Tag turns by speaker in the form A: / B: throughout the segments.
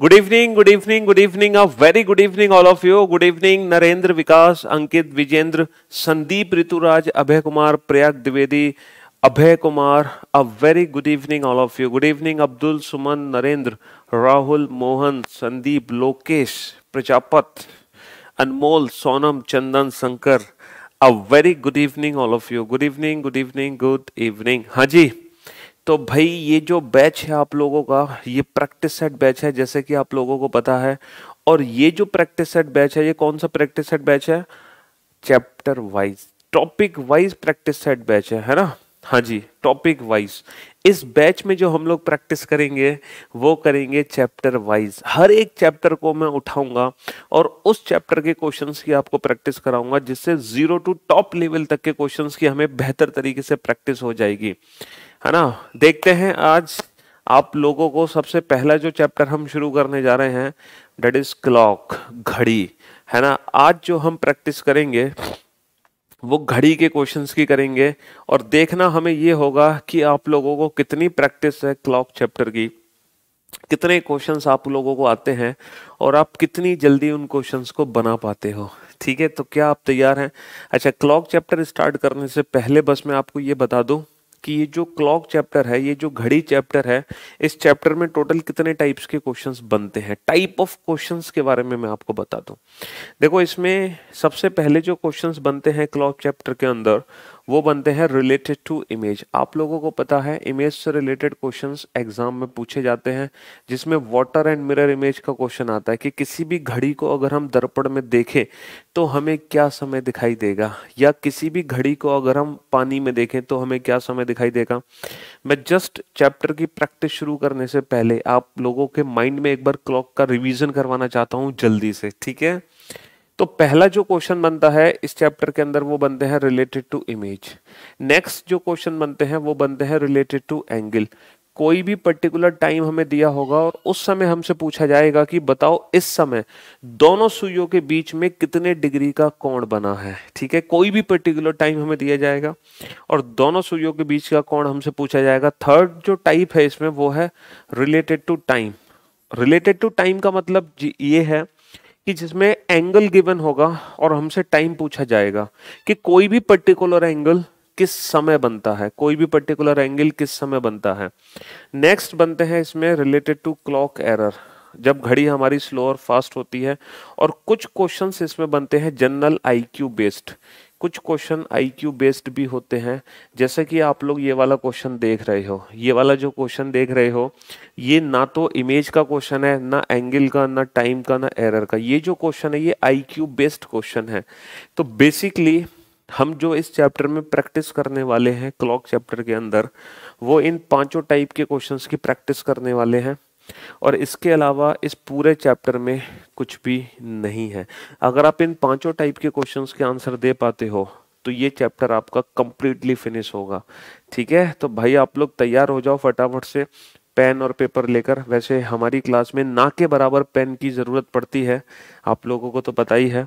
A: Good evening good evening good evening a very good evening all of you good evening Narendra Vikas Ankit Vijendra Sandeep Rituraj Abhay Kumar Prayag Dwivedi Abhay Kumar a very good evening all of you good evening Abdul Suman Narendra Rahul Mohan Sandeep Lokesh Prajapat Anmol Sonam Chandan Shankar a very good evening all of you good evening good evening good evening हाँ जी तो भाई ये जो batch है आप लोगों का ये प्रैक्टिस सेट बैच है जैसे कि आप लोगों को पता है और ये जो प्रैक्टिस सेट बैच है ये कौन सा प्रैक्टिस सेट बैच है chapter wise topic wise practice set batch है है ना हाँ जी टॉपिक वाइज इस बैच में जो हम लोग प्रैक्टिस करेंगे वो करेंगे चैप्टर वाइज हर एक चैप्टर को मैं उठाऊंगा और उस चैप्टर के क्वेश्चंस की आपको प्रैक्टिस कराऊंगा जिससे जीरो टू टॉप लेवल तक के क्वेश्चंस की हमें बेहतर तरीके से प्रैक्टिस हो जाएगी है ना देखते हैं आज आप लोगों को सबसे पहला जो चैप्टर हम शुरू करने जा रहे हैं डेट इज क्लॉक घड़ी है ना आज जो हम प्रैक्टिस करेंगे वो घड़ी के क्वेश्चंस की करेंगे और देखना हमें ये होगा कि आप लोगों को कितनी प्रैक्टिस है क्लॉक चैप्टर की कितने क्वेश्चंस आप लोगों को आते हैं और आप कितनी जल्दी उन क्वेश्चंस को बना पाते हो ठीक है तो क्या आप तैयार हैं अच्छा क्लॉक चैप्टर स्टार्ट करने से पहले बस मैं आपको ये बता दूं कि ये जो क्लॉक चैप्टर है ये जो घड़ी चैप्टर है इस चैप्टर में टोटल कितने टाइप्स के क्वेश्चंस बनते हैं टाइप ऑफ क्वेश्चंस के बारे में मैं आपको बता दूं देखो इसमें सबसे पहले जो क्वेश्चंस बनते हैं क्लॉक चैप्टर के अंदर वो बनते हैं रिलेटेड टू इमेज आप लोगों को पता है इमेज से रिलेटेड क्वेश्चंस एग्जाम में पूछे जाते हैं जिसमें वाटर एंड मिरर इमेज का क्वेश्चन आता है कि किसी भी घड़ी को अगर हम दर्पण में देखें तो हमें क्या समय दिखाई देगा या किसी भी घड़ी को अगर हम पानी में देखें तो हमें क्या समय दिखाई देगा मैं जस्ट चैप्टर की प्रैक्टिस शुरू करने से पहले आप लोगों के माइंड में एक बार क्लॉक का रिविजन करवाना चाहता हूँ जल्दी से ठीक है तो पहला जो क्वेश्चन बनता है इस चैप्टर के अंदर वो बनते हैं रिलेटेड टू इमेज नेक्स्ट जो क्वेश्चन बनते हैं वो बनते हैं रिलेटेड टू एंगल कोई भी पर्टिकुलर टाइम हमें दिया होगा और उस समय हमसे पूछा जाएगा कि बताओ इस समय दोनों सुइयों के बीच में कितने डिग्री का कोण बना है ठीक है कोई भी पर्टिकुलर टाइम हमें दिया जाएगा और दोनों सुइयों के बीच का कोण हमसे पूछा जाएगा थर्ड जो टाइप है इसमें वो है related to time related to time का मतलब ये है कि जिसमें एंगल गिवन होगा और हमसे टाइम पूछा जाएगा कि कोई भी पर्टिकुलर एंगल किस समय बनता है कोई भी पर्टिकुलर एंगल किस समय बनता है नेक्स्ट बनते हैं इसमें रिलेटेड टू क्लॉक एरर जब घड़ी हमारी स्लो और फास्ट होती है और कुछ क्वेश्चंस इसमें बनते हैं जनरल आईक्यू बेस्ड कुछ क्वेश्चन आईक्यू बेस्ड भी होते हैं जैसे कि आप लोग ये वाला क्वेश्चन देख रहे हो ये वाला जो क्वेश्चन देख रहे हो ये ना तो इमेज का क्वेश्चन है ना एंगल का ना टाइम का ना एरर का ये जो क्वेश्चन है ये आईक्यू बेस्ड क्वेश्चन है तो बेसिकली हम जो इस चैप्टर में प्रैक्टिस करने वाले हैं क्लॉक चैप्टर के अंदर वो इन पाँचों टाइप के क्वेश्चन की प्रैक्टिस करने वाले हैं और इसके अलावा इस पूरे चैप्टर में कुछ भी नहीं है अगर आप इन पांचों टाइप के क्वेश्चंस के आंसर दे पाते हो तो ये चैप्टर आपका कंप्लीटली फिनिश होगा ठीक है तो भाई आप लोग तैयार हो जाओ फटाफट से पेन और पेपर लेकर वैसे हमारी क्लास में ना के बराबर पेन की ज़रूरत पड़ती है आप लोगों को तो पता ही है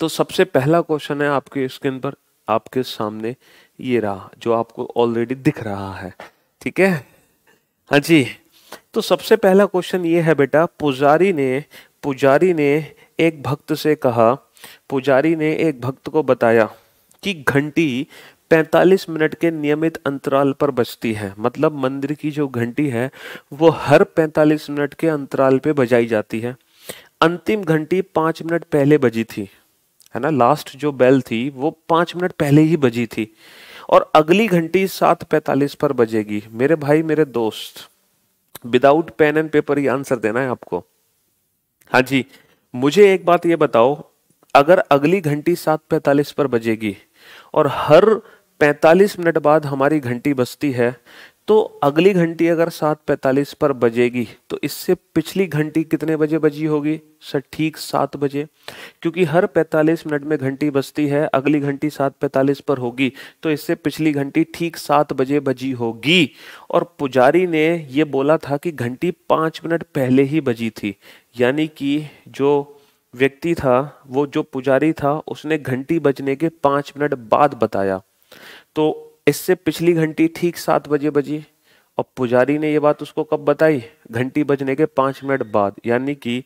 A: तो सबसे पहला क्वेश्चन है आपके स्क्रीन पर आपके सामने ये रहा जो आपको ऑलरेडी दिख रहा है ठीक है हाँ जी तो सबसे पहला क्वेश्चन ये है बेटा पुजारी ने पुजारी ने एक भक्त से कहा पुजारी ने एक भक्त को बताया कि घंटी 45 मिनट के नियमित अंतराल पर बजती है मतलब मंदिर की जो घंटी है वो हर 45 मिनट के अंतराल पे बजाई जाती है अंतिम घंटी पाँच मिनट पहले बजी थी है ना लास्ट जो बेल थी वो पाँच मिनट पहले ही बजी थी और अगली घंटी सात पैंतालीस पर बजेगी मेरे भाई मेरे दोस्त विदाउट पेन एंड पेपर ही आंसर देना है आपको हाँ जी मुझे एक बात ये बताओ अगर अगली घंटी सात पैंतालीस पर बजेगी और हर पैंतालीस मिनट बाद हमारी घंटी बजती है तो अगली घंटी अगर सात पैंतालीस पर बजेगी तो इससे पिछली घंटी कितने बजे बजी होगी सर ठीक सात बजे क्योंकि हर पैंतालीस मिनट में घंटी बजती है अगली घंटी सात पैंतालीस पर होगी तो इससे पिछली घंटी ठीक सात बजे बजी होगी और पुजारी ने यह बोला था कि घंटी पाँच मिनट पहले ही बजी थी यानी कि जो व्यक्ति था वो जो पुजारी था उसने घंटी बजने के पाँच मिनट बाद बताया तो इससे पिछली घंटी ठीक सात बजे बजी और पुजारी ने यह बात उसको कब बताई घंटी बजने के पांच मिनट बाद यानी कि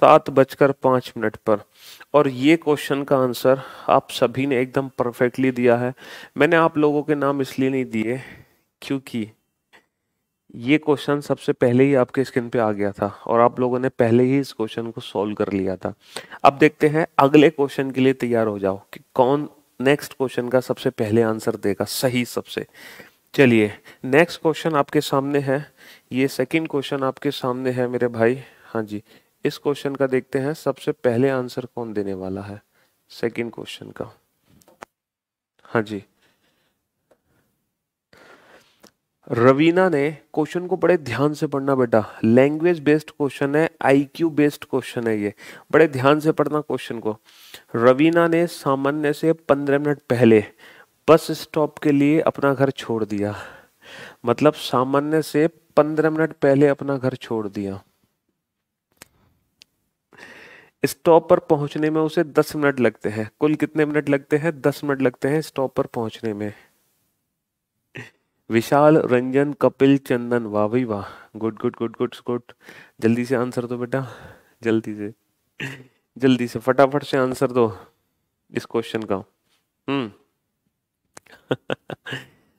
A: सात बजकर पांच मिनट पर और ये क्वेश्चन का आंसर आप सभी ने एकदम परफेक्टली दिया है मैंने आप लोगों के नाम इसलिए नहीं दिए क्योंकि ये क्वेश्चन सबसे पहले ही आपके स्क्रीन पे आ गया था और आप लोगों ने पहले ही इस क्वेश्चन को सॉल्व कर लिया था अब देखते हैं अगले क्वेश्चन के लिए तैयार हो जाओ कि कौन नेक्स्ट क्वेश्चन का सबसे पहले आंसर देगा सही सबसे चलिए नेक्स्ट क्वेश्चन आपके सामने है ये सेकंड क्वेश्चन आपके सामने है मेरे भाई हाँ जी इस क्वेश्चन का देखते हैं सबसे पहले आंसर कौन देने वाला है सेकंड क्वेश्चन का हाँ जी रवीना ने क्वेश्चन को बड़े ध्यान से पढ़ना बेटा लैंग्वेज बेस्ड क्वेश्चन है आईक्यू बेस्ड क्वेश्चन है ये बड़े ध्यान से पढ़ना क्वेश्चन को रवीना ने सामान्य से पंद्रह मिनट पहले बस स्टॉप के लिए अपना घर छोड़ दिया मतलब सामान्य से पंद्रह मिनट पहले अपना घर छोड़ दिया स्टॉप पर पहुंचने में उसे दस मिनट लगते हैं कुल कितने मिनट लगते हैं दस मिनट लगते हैं स्टॉप पर पहुंचने में विशाल रंजन कपिल चंदन वाह भाई वाह good good good good good जल्दी से आंसर दो बेटा जल्दी से जल्दी से फटाफट से आंसर दो इस क्वेश्चन का हम्म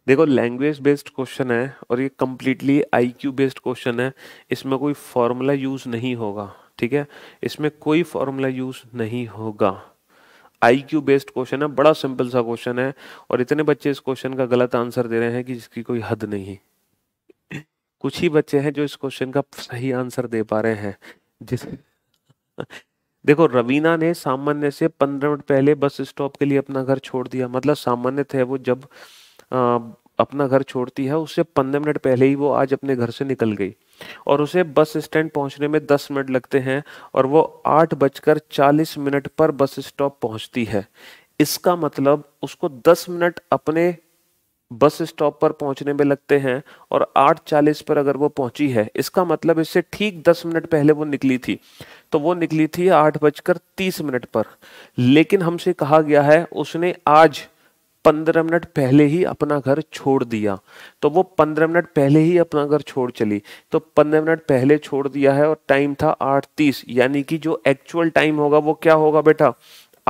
A: देखो लैंग्वेज बेस्ड क्वेश्चन है और ये कम्प्लीटली आईक्यू बेस्ड क्वेश्चन है इसमें कोई फॉर्मूला यूज़ नहीं होगा ठीक है इसमें कोई फॉर्मूला यूज़ नहीं होगा आईक्यू बेस्ड क्वेश्चन है बड़ा सिंपल सा क्वेश्चन है और इतने बच्चे इस क्वेश्चन का गलत आंसर दे रहे हैं कि जिसकी कोई हद नहीं कुछ ही बच्चे हैं जो इस क्वेश्चन का सही आंसर दे पा रहे हैं जिस देखो रवीना ने सामान्य से पंद्रह मिनट पहले बस स्टॉप के लिए अपना घर छोड़ दिया मतलब सामान्य थे वो जब आ, अपना घर छोड़ती है उससे पंद्रह मिनट पहले ही वो आज अपने घर से निकल गई और उसे बस स्टैंड पहुंचने में दस मिनट लगते हैं और वो आठ बजकर चालीस मिनट पर बस स्टॉप पहुंचती है इसका मतलब उसको दस मिनट अपने बस स्टॉप पर पहुंचने में लगते हैं और 8:40 पर अगर वो पहुंची है इसका मतलब इससे ठीक 10 मिनट पहले वो निकली थी तो वो निकली थी आठ बजकर तीस मिनट पर लेकिन हमसे कहा गया है उसने आज पंद्रह मिनट पहले ही अपना घर छोड़ दिया तो वो पंद्रह मिनट पहले ही अपना घर छोड़ चली तो पंद्रह मिनट पहले छोड़ दिया है और टाइम था आठ तीस यानी कि जो एक्चुअल टाइम होगा वो क्या होगा बेटा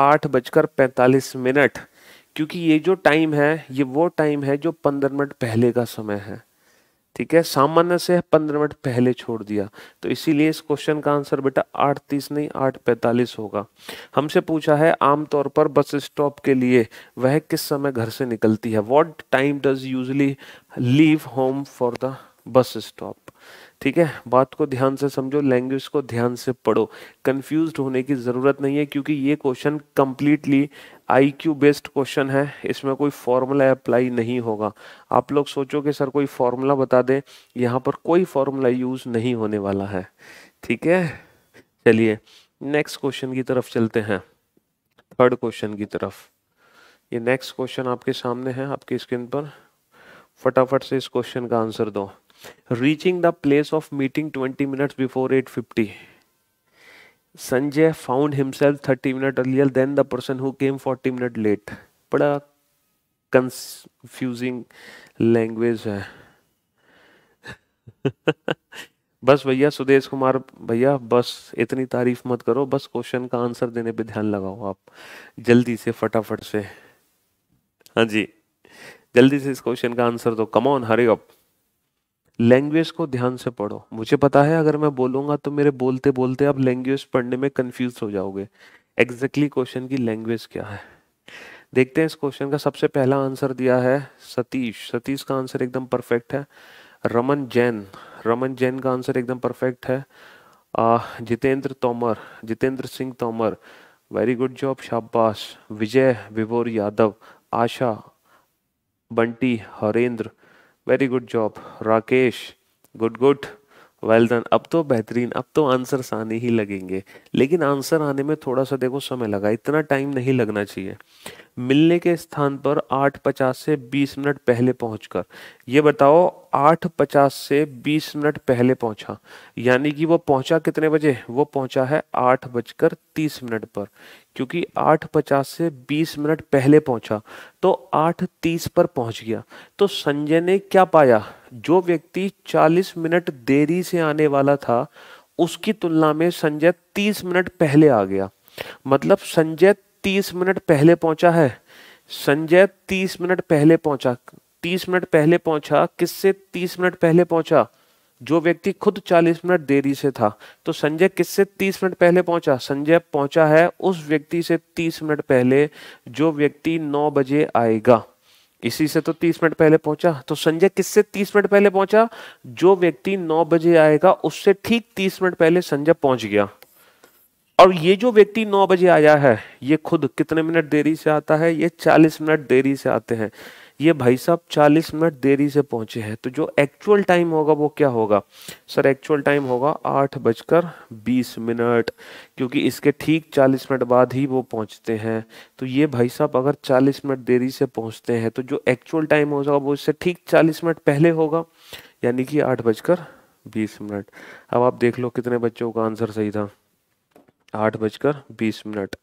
A: आठ बजकर पैंतालीस मिनट क्योंकि ये जो टाइम है ये वो टाइम है जो पंद्रह मिनट पहले का समय है ठीक है सामान्य से पंद्रह मिनट पहले छोड़ दिया तो इसीलिए इस क्वेश्चन का आंसर बेटा आठ तीस नहीं आठ पैंतालीस होगा हमसे पूछा है आमतौर पर बस स्टॉप के लिए वह किस समय घर से निकलती है what time does usually leave home for the bus stop ठीक है बात को ध्यान से समझो लैंग्वेज को ध्यान से पढ़ो कंफ्यूज्ड होने की ज़रूरत नहीं है क्योंकि ये question completely I Q based question है इसमें कोई फॉर्मूला अप्लाई नहीं होगा आप लोग सोचो कि सर कोई फॉर्मूला बता दें यहाँ पर कोई फॉर्मूला यूज़ नहीं होने वाला है ठीक है चलिए नेक्स्ट क्वेश्चन की तरफ चलते हैं थर्ड क्वेश्चन की तरफ ये नेक्स्ट क्वेश्चन आपके सामने है आपकी स्क्रीन पर फटाफट से इस क्वेश्चन का आंसर दो reaching the place of meeting twenty minutes before eight fifty Sanjay found himself thirty minute earlier than the person who came forty minute late बड़ा कंफ्यूजिंग लैंग्वेज है बस भैया सुदेश कुमार भैया बस इतनी तारीफ मत करो बस क्वेश्चन का आंसर देने पे ध्यान लगाओ आप जल्दी से फटाफट से हाँ जी जल्दी से इस क्वेश्चन का आंसर दो कमॉन हरे अप लैंग्वेज को ध्यान से पढ़ो मुझे पता है अगर मैं बोलूँगा तो मेरे बोलते बोलते आप लैंग्वेज पढ़ने में कन्फ्यूज हो जाओगे एग्जैक्टली क्वेश्चन की लैंग्वेज क्या है देखते हैं इस क्वेश्चन का सबसे पहला आंसर दिया है सतीश सतीश का आंसर एकदम परफेक्ट है रमन जैन रमन जैन का आंसर एकदम परफेक्ट है Jitendra Tomar Jitendra Singh Tomar very good job शाबाश Vijay Vibhor Yadav Asha Bunty Harendra very good job Rakesh good good well done अब तो बेहतरीन अब तो आंसर्स आने ही लगेंगे लेकिन आंसर आने में थोड़ा सा देखो समय लगा इतना टाइम नहीं लगना चाहिए मिलने के स्थान पर आठ पचास से बीस मिनट पहले कर ये बताओ आठ पचास से बीस मिनट पहले पहुंचा यानी कि वो पहुंचा कितने बजे वो पहुंचा है आठ बजकर तीस मिनट पर क्योंकि आठ पचास से बीस मिनट पहले पहुंचा तो आठ तीस पर पहुंच गया तो संजय ने क्या पाया जो व्यक्ति चालीस मिनट देरी से आने वाला था उसकी तुलना में संजय तीस मिनट पहले आ गया मतलब संजय तीस मिनट पहले पहुंचा है संजय तीस मिनट पहले पहुंचा तीस मिनट पहले पहुंचा किससे तीस मिनट पहले पहुंचा जो व्यक्ति खुद 40 मिनट देरी से था तो संजय किससे 30 मिनट पहले पहुंचा संजय पहुंचा है उस व्यक्ति से 30 मिनट पहले जो व्यक्ति 9 बजे आएगा इसी से तो 30 मिनट पहले पहुंचा तो संजय किससे 30 मिनट पहले पहुंचा जो व्यक्ति 9 बजे आएगा उससे ठीक 30 मिनट पहले संजय पहुंच गया और ये जो व्यक्ति 9 बजे आया है ये खुद कितने मिनट देरी से आता है ये 40 मिनट देरी से आते हैं ये भाई साहब 40 मिनट देरी से पहुंचे हैं तो जो एक्चुअल टाइम होगा वो क्या होगा सर एक्चुअल टाइम होगा आठ बजकर बीस मिनट क्योंकि इसके ठीक 40 मिनट बाद ही वो पहुंचते हैं तो ये भाई साहब अगर 40 मिनट देरी से पहुंचते हैं तो जो एक्चुअल टाइम होगा वो इससे ठीक 40 मिनट पहले होगा यानी कि आठ बजकर बीस मिनट अब आप देख लो कितने बच्चों का आंसर सही था आठ बजकर बीस मिनट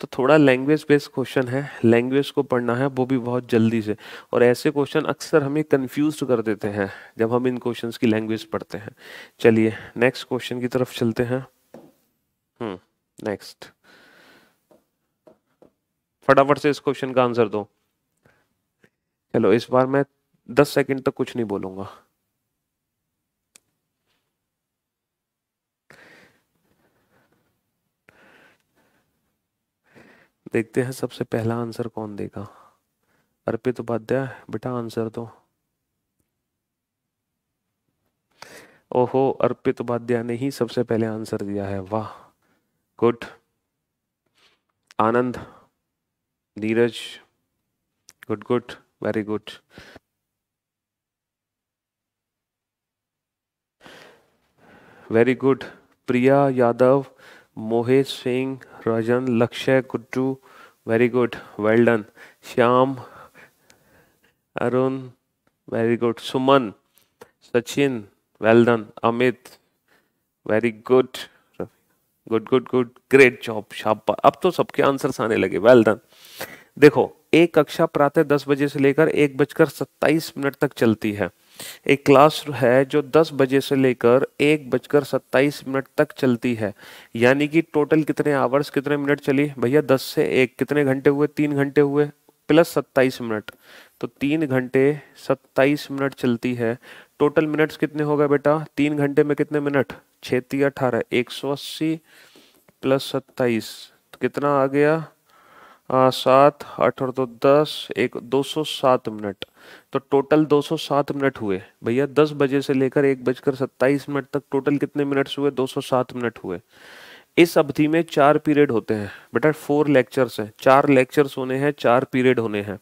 A: तो थोड़ा लैंग्वेज बेस्ड क्वेश्चन है लैंग्वेज को पढ़ना है वो भी बहुत जल्दी से और ऐसे क्वेश्चन अक्सर हमें कन्फ्यूज कर देते हैं जब हम इन क्वेश्चन की लैंग्वेज पढ़ते हैं चलिए नेक्स्ट क्वेश्चन की तरफ चलते हैं नेक्स्ट हम्म, फटाफट से इस क्वेश्चन का आंसर दो चलो इस बार मैं दस सेकंड तक कुछ नहीं बोलूंगा देखते हैं सबसे पहला आंसर कौन देगा अर्पित उपाध्याय बेटा आंसर दो ओहो अर्पित उपाध्याय ने ही सबसे पहले आंसर दिया है वाह good Anand Neeraj good good very good very good Priya Yadav Mohit Singh Rajan Lakshya Guddu very good well done Shyam Arun very good Suman Sachin well done Amit very good good good good great job शाबा अब तो सबके आंसर्स आने लगे वेल डन देखो एक कक्षा प्रातः दस बजे से लेकर एक बजकर सत्ताईस मिनट तक चलती है एक क्लास है जो 10 बजे से लेकर एक बजकर सत्ताईस मिनट तक चलती है यानी कि टोटल कितने आवर्स कितने मिनट चली भैया 10 से एक कितने घंटे हुए तीन घंटे हुए प्लस सत्ताईस मिनट तो तीन घंटे सत्ताईस मिनट चलती है टोटल मिनट्स कितने हो गए बेटा तीन घंटे में कितने मिनट छेती अठारह एक सौ अस्सी प्लस सत्ताईस तो कितना आ गया सात आठ और दो दस एक दो सौ सात मिनट तो टोटल दो सौ सात मिनट हुए भैया दस बजे से लेकर एक बजकर सत्ताईस मिनट तक टोटल कितने मिनट्स हुए दो सौ सात मिनट हुए इस अवधि में चार पीरियड होते हैं बेटा फोर लेक्चर्स हैं चार लेक्चर्स होने हैं चार पीरियड होने हैं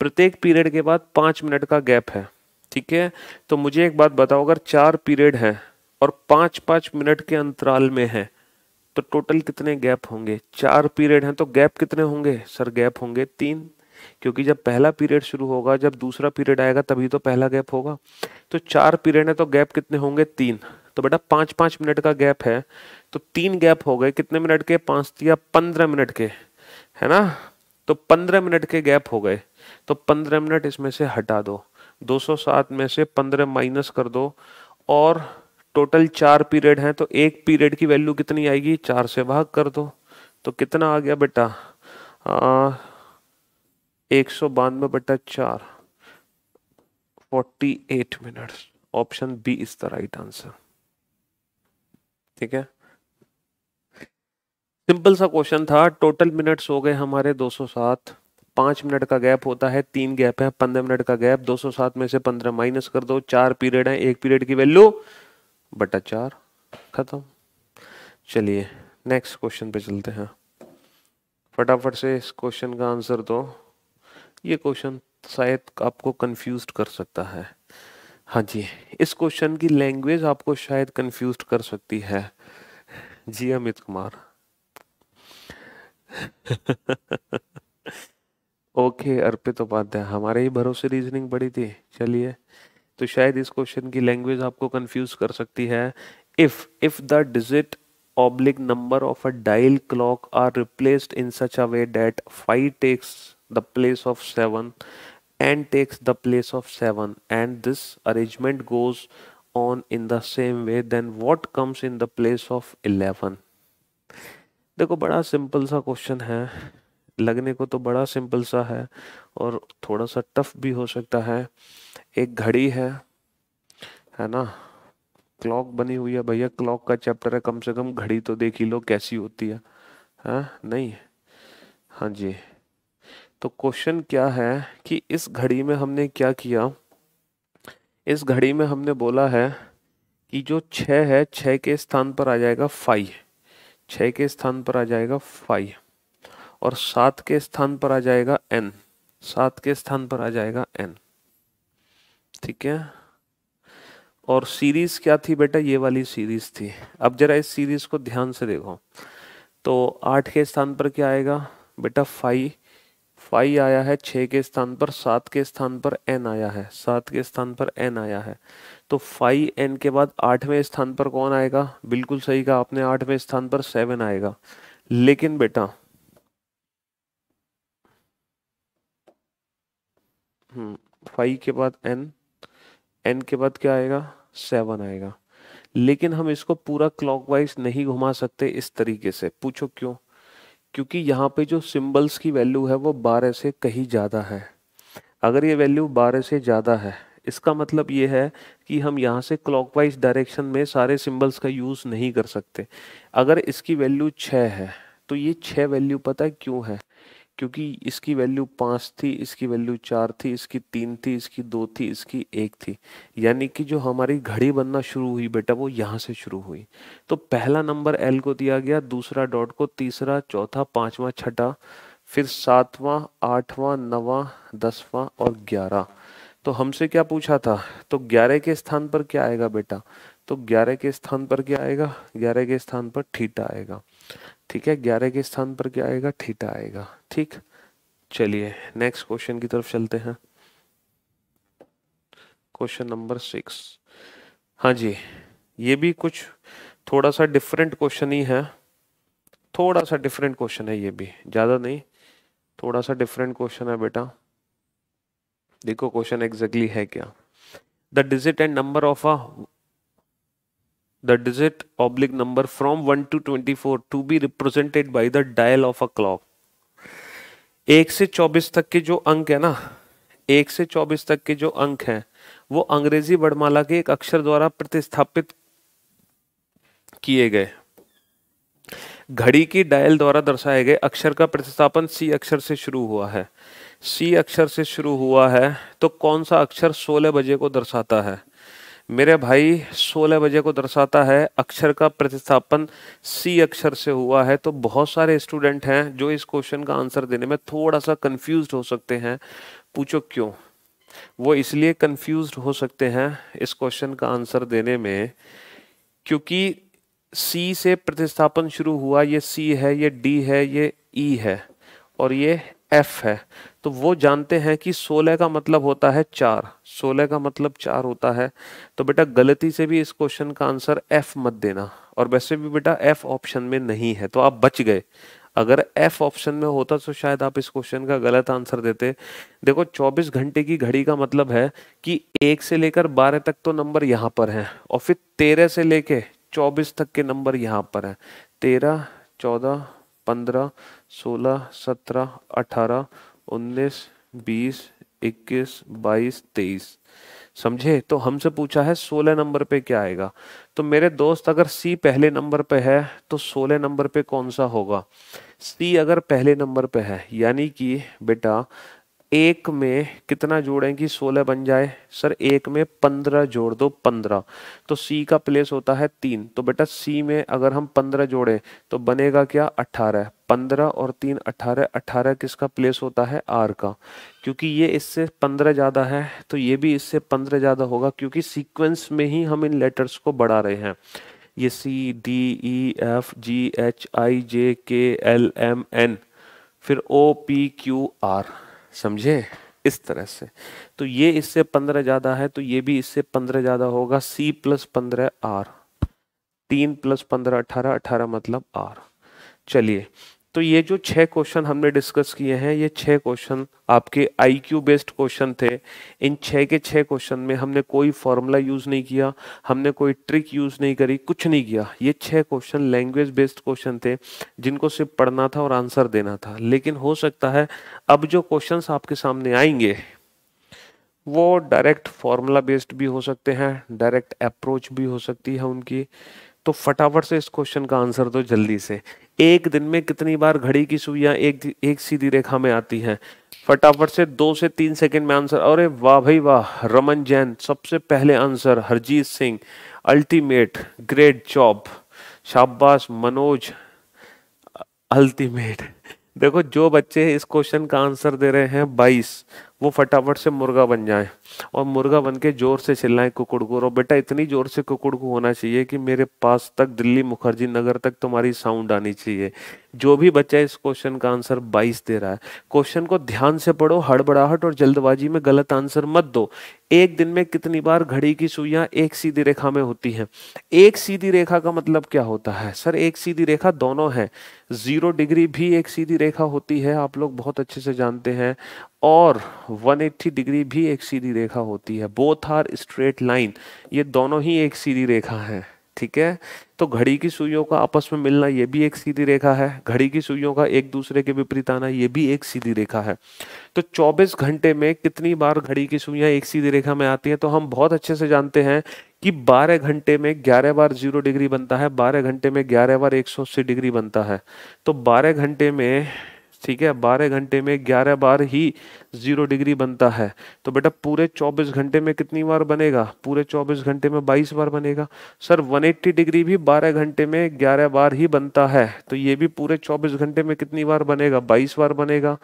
A: प्रत्येक पीरियड के बाद पाँच मिनट का गैप है ठीक है तो मुझे एक बात बताओ अगर चार पीरियड हैं और पाँच पाँच मिनट के अंतराल में हैं तो टोटल कितने गैप होंगे चार पीरियड हैं तो गैप कितने होंगे सर गैप होंगे तीन क्योंकि जब पहला पीरियड शुरू होगा जब दूसरा पीरियड आएगा तभी तो पहला गैप होगा तो चार पीरियड है तो गैप कितने होंगे तीन तो बेटा पांच पांच मिनट का गैप है तो तीन गैप हो गए कितने मिनट के पांच या पंद्रह मिनट के है ना तो पंद्रह मिनट के गैप हो गए तो पंद्रह मिनट इसमें से हटा दो 207 में से पंद्रह माइनस कर दो और टोटल चार पीरियड हैं तो एक पीरियड की वैल्यू कितनी आएगी चार से भाग कर दो तो कितना आ गया बेटा एक सौ बानवे बटा चार forty eight minute option B is the right answer ठीक है सिंपल सा क्वेश्चन था टोटल मिनट्स हो गए हमारे 207 पांच मिनट का गैप होता है तीन गैप है पंद्रह मिनट का गैप 207 में से पंद्रह माइनस कर दो चार पीरियड है एक पीरियड की वैल्यू बटा चार ख़त्म चलिए नेक्स्ट क्वेश्चन पे चलते हैं फटाफट से इस क्वेश्चन का आंसर दो ये क्वेश्चन शायद आपको कंफ्यूज कर सकता है हाँ जी इस क्वेश्चन की लैंग्वेज आपको शायद कंफ्यूज कर सकती है जी अमित कुमार ओके अर्पित उपाध्याय हमारे ही भरोसे रीजनिंग बड़ी थी चलिए तो शायद इस क्वेश्चन की लैंग्वेज आपको कंफ्यूज कर सकती है if if the digit oblique number of a dial clock are replaced in such a way that five takes the place of seven and takes the place of seven and this arrangement goes on in the same way then what comes in the place of eleven देखो बड़ा simple सा question है लगने को तो बड़ा simple सा है और थोड़ा सा टफ भी हो सकता है एक घड़ी है है ना क्लॉक बनी हुई है भैया क्लॉक का चैप्टर है कम से कम घड़ी तो देख ही लो कैसी होती है हाँ नहीं हाँ जी तो क्वेश्चन क्या है कि इस घड़ी में हमने क्या किया इस घड़ी में हमने बोला है कि जो छः है छः के स्थान पर आ जाएगा फाइव छः के स्थान पर आ जाएगा फाइव और सात के स्थान पर आ जाएगा एन सात के स्थान पर आ जाएगा एन ठीक है और सीरीज क्या थी बेटा ये वाली सीरीज थी अब जरा इस सीरीज को ध्यान से देखो तो आठ के स्थान पर क्या आएगा बेटा फाइव फाइव आया है छ के स्थान पर सात के स्थान पर एन आया है सात के स्थान पर एन आया है तो फाइव एन के बाद आठवें स्थान पर कौन आएगा बिल्कुल सही कहा आपने आठवें स्थान पर सेवन आएगा लेकिन बेटा हम्म फाइव के बाद एन एन के बाद क्या आएगा सेवन आएगा लेकिन हम इसको पूरा क्लॉकवाइज नहीं घुमा सकते इस तरीके से पूछो क्यों क्योंकि यहाँ पे जो सिंबल्स की वैल्यू है वो बारह से कहीं ज़्यादा है अगर ये वैल्यू बारह से ज़्यादा है इसका मतलब ये है कि हम यहाँ से क्लॉकवाइज डायरेक्शन में सारे सिंबल्स का यूज़ नहीं कर सकते अगर इसकी वैल्यू छः है तो ये छः वैल्यू पता है क्यों है क्योंकि इसकी वैल्यू पाँच थी इसकी वैल्यू चार थी इसकी तीन थी इसकी दो थी इसकी एक थी यानी कि जो हमारी घड़ी बनना शुरू हुई बेटा वो यहाँ से शुरू हुई तो पहला नंबर एल को दिया गया दूसरा डॉट को तीसरा चौथा पाँचवा छठा फिर सातवां आठवां नवा दसवां और ग्यारह तो हमसे क्या पूछा था तो ग्यारह के स्थान पर क्या आएगा बेटा तो ग्यारह के स्थान पर क्या आएगा ग्यारह के स्थान पर ठीटा आएगा ठीक है ग्यारह के स्थान पर क्या आएगा ठीटा आएगा ठीक चलिए नेक्स्ट क्वेश्चन की तरफ चलते हैं क्वेश्चन नंबर सिक्स हाँ जी ये भी कुछ थोड़ा सा डिफरेंट क्वेश्चन ही है थोड़ा सा डिफरेंट क्वेश्चन है ये भी ज़्यादा नहीं थोड़ा सा डिफरेंट क्वेश्चन है बेटा देखो क्वेश्चन एग्जैक्टली है क्या the digit and number of a the digit oblique number from 1 to 24 to be represented by the dial of a clock. एक से 24 तक के जो अंक है ना एक से 24 तक के जो अंक है वो अंग्रेजी वर्णमाला के एक अक्षर द्वारा प्रतिस्थापित
B: किए गए घड़ी की डायल
A: द्वारा दर्शाए गए अक्षर का प्रतिस्थापन सी अक्षर से शुरू हुआ है सी अक्षर से शुरू हुआ है तो कौन सा अक्षर 16 बजे को दर्शाता है मेरे भाई 16 बजे को दर्शाता है अक्षर का प्रतिस्थापन सी अक्षर से हुआ है तो बहुत सारे स्टूडेंट हैं जो इस क्वेश्चन का आंसर देने में थोड़ा सा कंफ्यूज हो सकते हैं पूछो क्यों वो इसलिए कंफ्यूज हो सकते हैं इस क्वेश्चन का आंसर देने में क्योंकि सी से प्रतिस्थापन शुरू हुआ ये सी है ये डी है ये ई e है और ये एफ है तो वो जानते हैं कि सोलह का मतलब होता है चार सोलह का मतलब चार होता है तो बेटा गलती से भी इस क्वेश्चन का आंसर एफ मत देना और वैसे भी बेटा एफ ऑप्शन में नहीं है तो आप बच गए अगर एफ ऑप्शन में होता तो शायद आप इस क्वेश्चन का गलत आंसर देते देखो 24 घंटे की घड़ी का मतलब है कि एक से लेकर 12 तक तो नंबर यहाँ पर हैं और फिर 13 से लेकर 24 तक के नंबर यहाँ पर हैं 13, 14, 15, 16, 17, 18 उन्नीस बीस इक्कीस बाईस तेईस समझे तो हमसे पूछा है सोलह नंबर पे क्या आएगा तो मेरे दोस्त अगर सी पहले नंबर पे है तो सोलह नंबर पे कौन सा होगा सी अगर पहले नंबर पे है यानी कि बेटा एक में कितना कि सोलह बन जाए सर एक में पंद्रह जोड़ दो पंद्रह तो सी का प्लेस होता है तीन तो बेटा सी में अगर हम पंद्रह जोड़े तो बनेगा क्या अठारह पंद्रह और तीन अठारह अठारह किसका प्लेस होता है आर का क्योंकि ये इससे पंद्रह ज़्यादा है तो ये भी इससे पंद्रह ज़्यादा होगा क्योंकि सीक्वेंस में ही हम इन लेटर्स को बढ़ा रहे हैं ये C D E F G H I J K L M N फिर ओ पी क्यू आर समझे इस तरह से तो ये इससे पंद्रह ज्यादा है तो ये भी इससे पंद्रह ज्यादा होगा सी प्लस पंद्रह आर तीन प्लस पंद्रह अठारह अठारह मतलब आर चलिए तो ये जो छः क्वेश्चन हमने डिस्कस किए हैं ये छः क्वेश्चन आपके आईक्यू बेस्ड क्वेश्चन थे इन छः के छः क्वेश्चन में हमने कोई फॉर्मूला यूज़ नहीं किया हमने कोई ट्रिक यूज़ नहीं करी कुछ नहीं किया ये छः क्वेश्चन लैंग्वेज बेस्ड क्वेश्चन थे जिनको सिर्फ पढ़ना था और आंसर देना था लेकिन हो सकता है अब जो क्वेश्चन आपके सामने आएंगे वो डायरेक्ट फार्मूला बेस्ड भी हो सकते हैं डायरेक्ट अप्रोच भी हो सकती है उनकी तो फटाफट से इस क्वेश्चन का आंसर दो जल्दी से एक दिन में कितनी बार घड़ी की सुइया एक एक सीधी रेखा में आती हैं फटाफट से दो से तीन सेकंड में आंसर अरे वाह भाई वाह रमन जैन सबसे पहले answer Harjeet Singh ultimate great job शाबाश मनोज अल्टीमेट देखो जो बच्चे इस क्वेश्चन का आंसर दे रहे हैं 22 वो फटाफट से मुर्गा बन जाएं और मुर्गा बन के जोर से चिल्लाए कुकुड़ को और बेटा इतनी जोर से कुकुड़ को होना चाहिए कि मेरे पास तक दिल्ली मुखर्जी नगर तक तुम्हारी साउंड आनी चाहिए जो भी बच्चा इस क्वेश्चन का आंसर 22 दे रहा है क्वेश्चन को ध्यान से पढ़ो हड़बड़ाहट और जल्दबाजी में गलत आंसर मत दो एक दिन में कितनी बार घड़ी की सुइयां एक सीधी रेखा में होती हैं एक सीधी रेखा का मतलब क्या होता है सर एक सीधी रेखा दोनों है जीरो डिग्री भी एक सीधी रेखा होती है आप लोग बहुत अच्छे से जानते हैं और 180 डिग्री भी एक सीधी रेखा रेखा होती है बोथ आर स्ट्रेट लाइन ये दोनों ही एक सीधी रेखा है ठीक है तो घड़ी की सुइयों का आपस में मिलना ये भी एक सीधी रेखा है घड़ी की सुइयों का एक दूसरे के विपरीत आना ये भी एक सीधी रेखा है तो 24 घंटे में कितनी बार घड़ी की सुइयां एक सीधी रेखा में आती हैं तो हम बहुत अच्छे से जानते हैं कि 12 घंटे में 11 बार जीरो डिग्री बनता है 12 घंटे में 11 बार 180 डिग्री बनता है तो 12 घंटे में ठीक है बारह घंटे में ग्यारह बार ही ज़ीरो डिग्री बनता है तो बेटा पूरे चौबीस घंटे में कितनी बार बनेगा पूरे चौबीस घंटे में बाईस बार बनेगा सर वन एट्टी डिग्री भी बारह घंटे में ग्यारह बार ही बनता है तो ये भी पूरे चौबीस घंटे में कितनी बार बनेगा बाईस बार बनेगा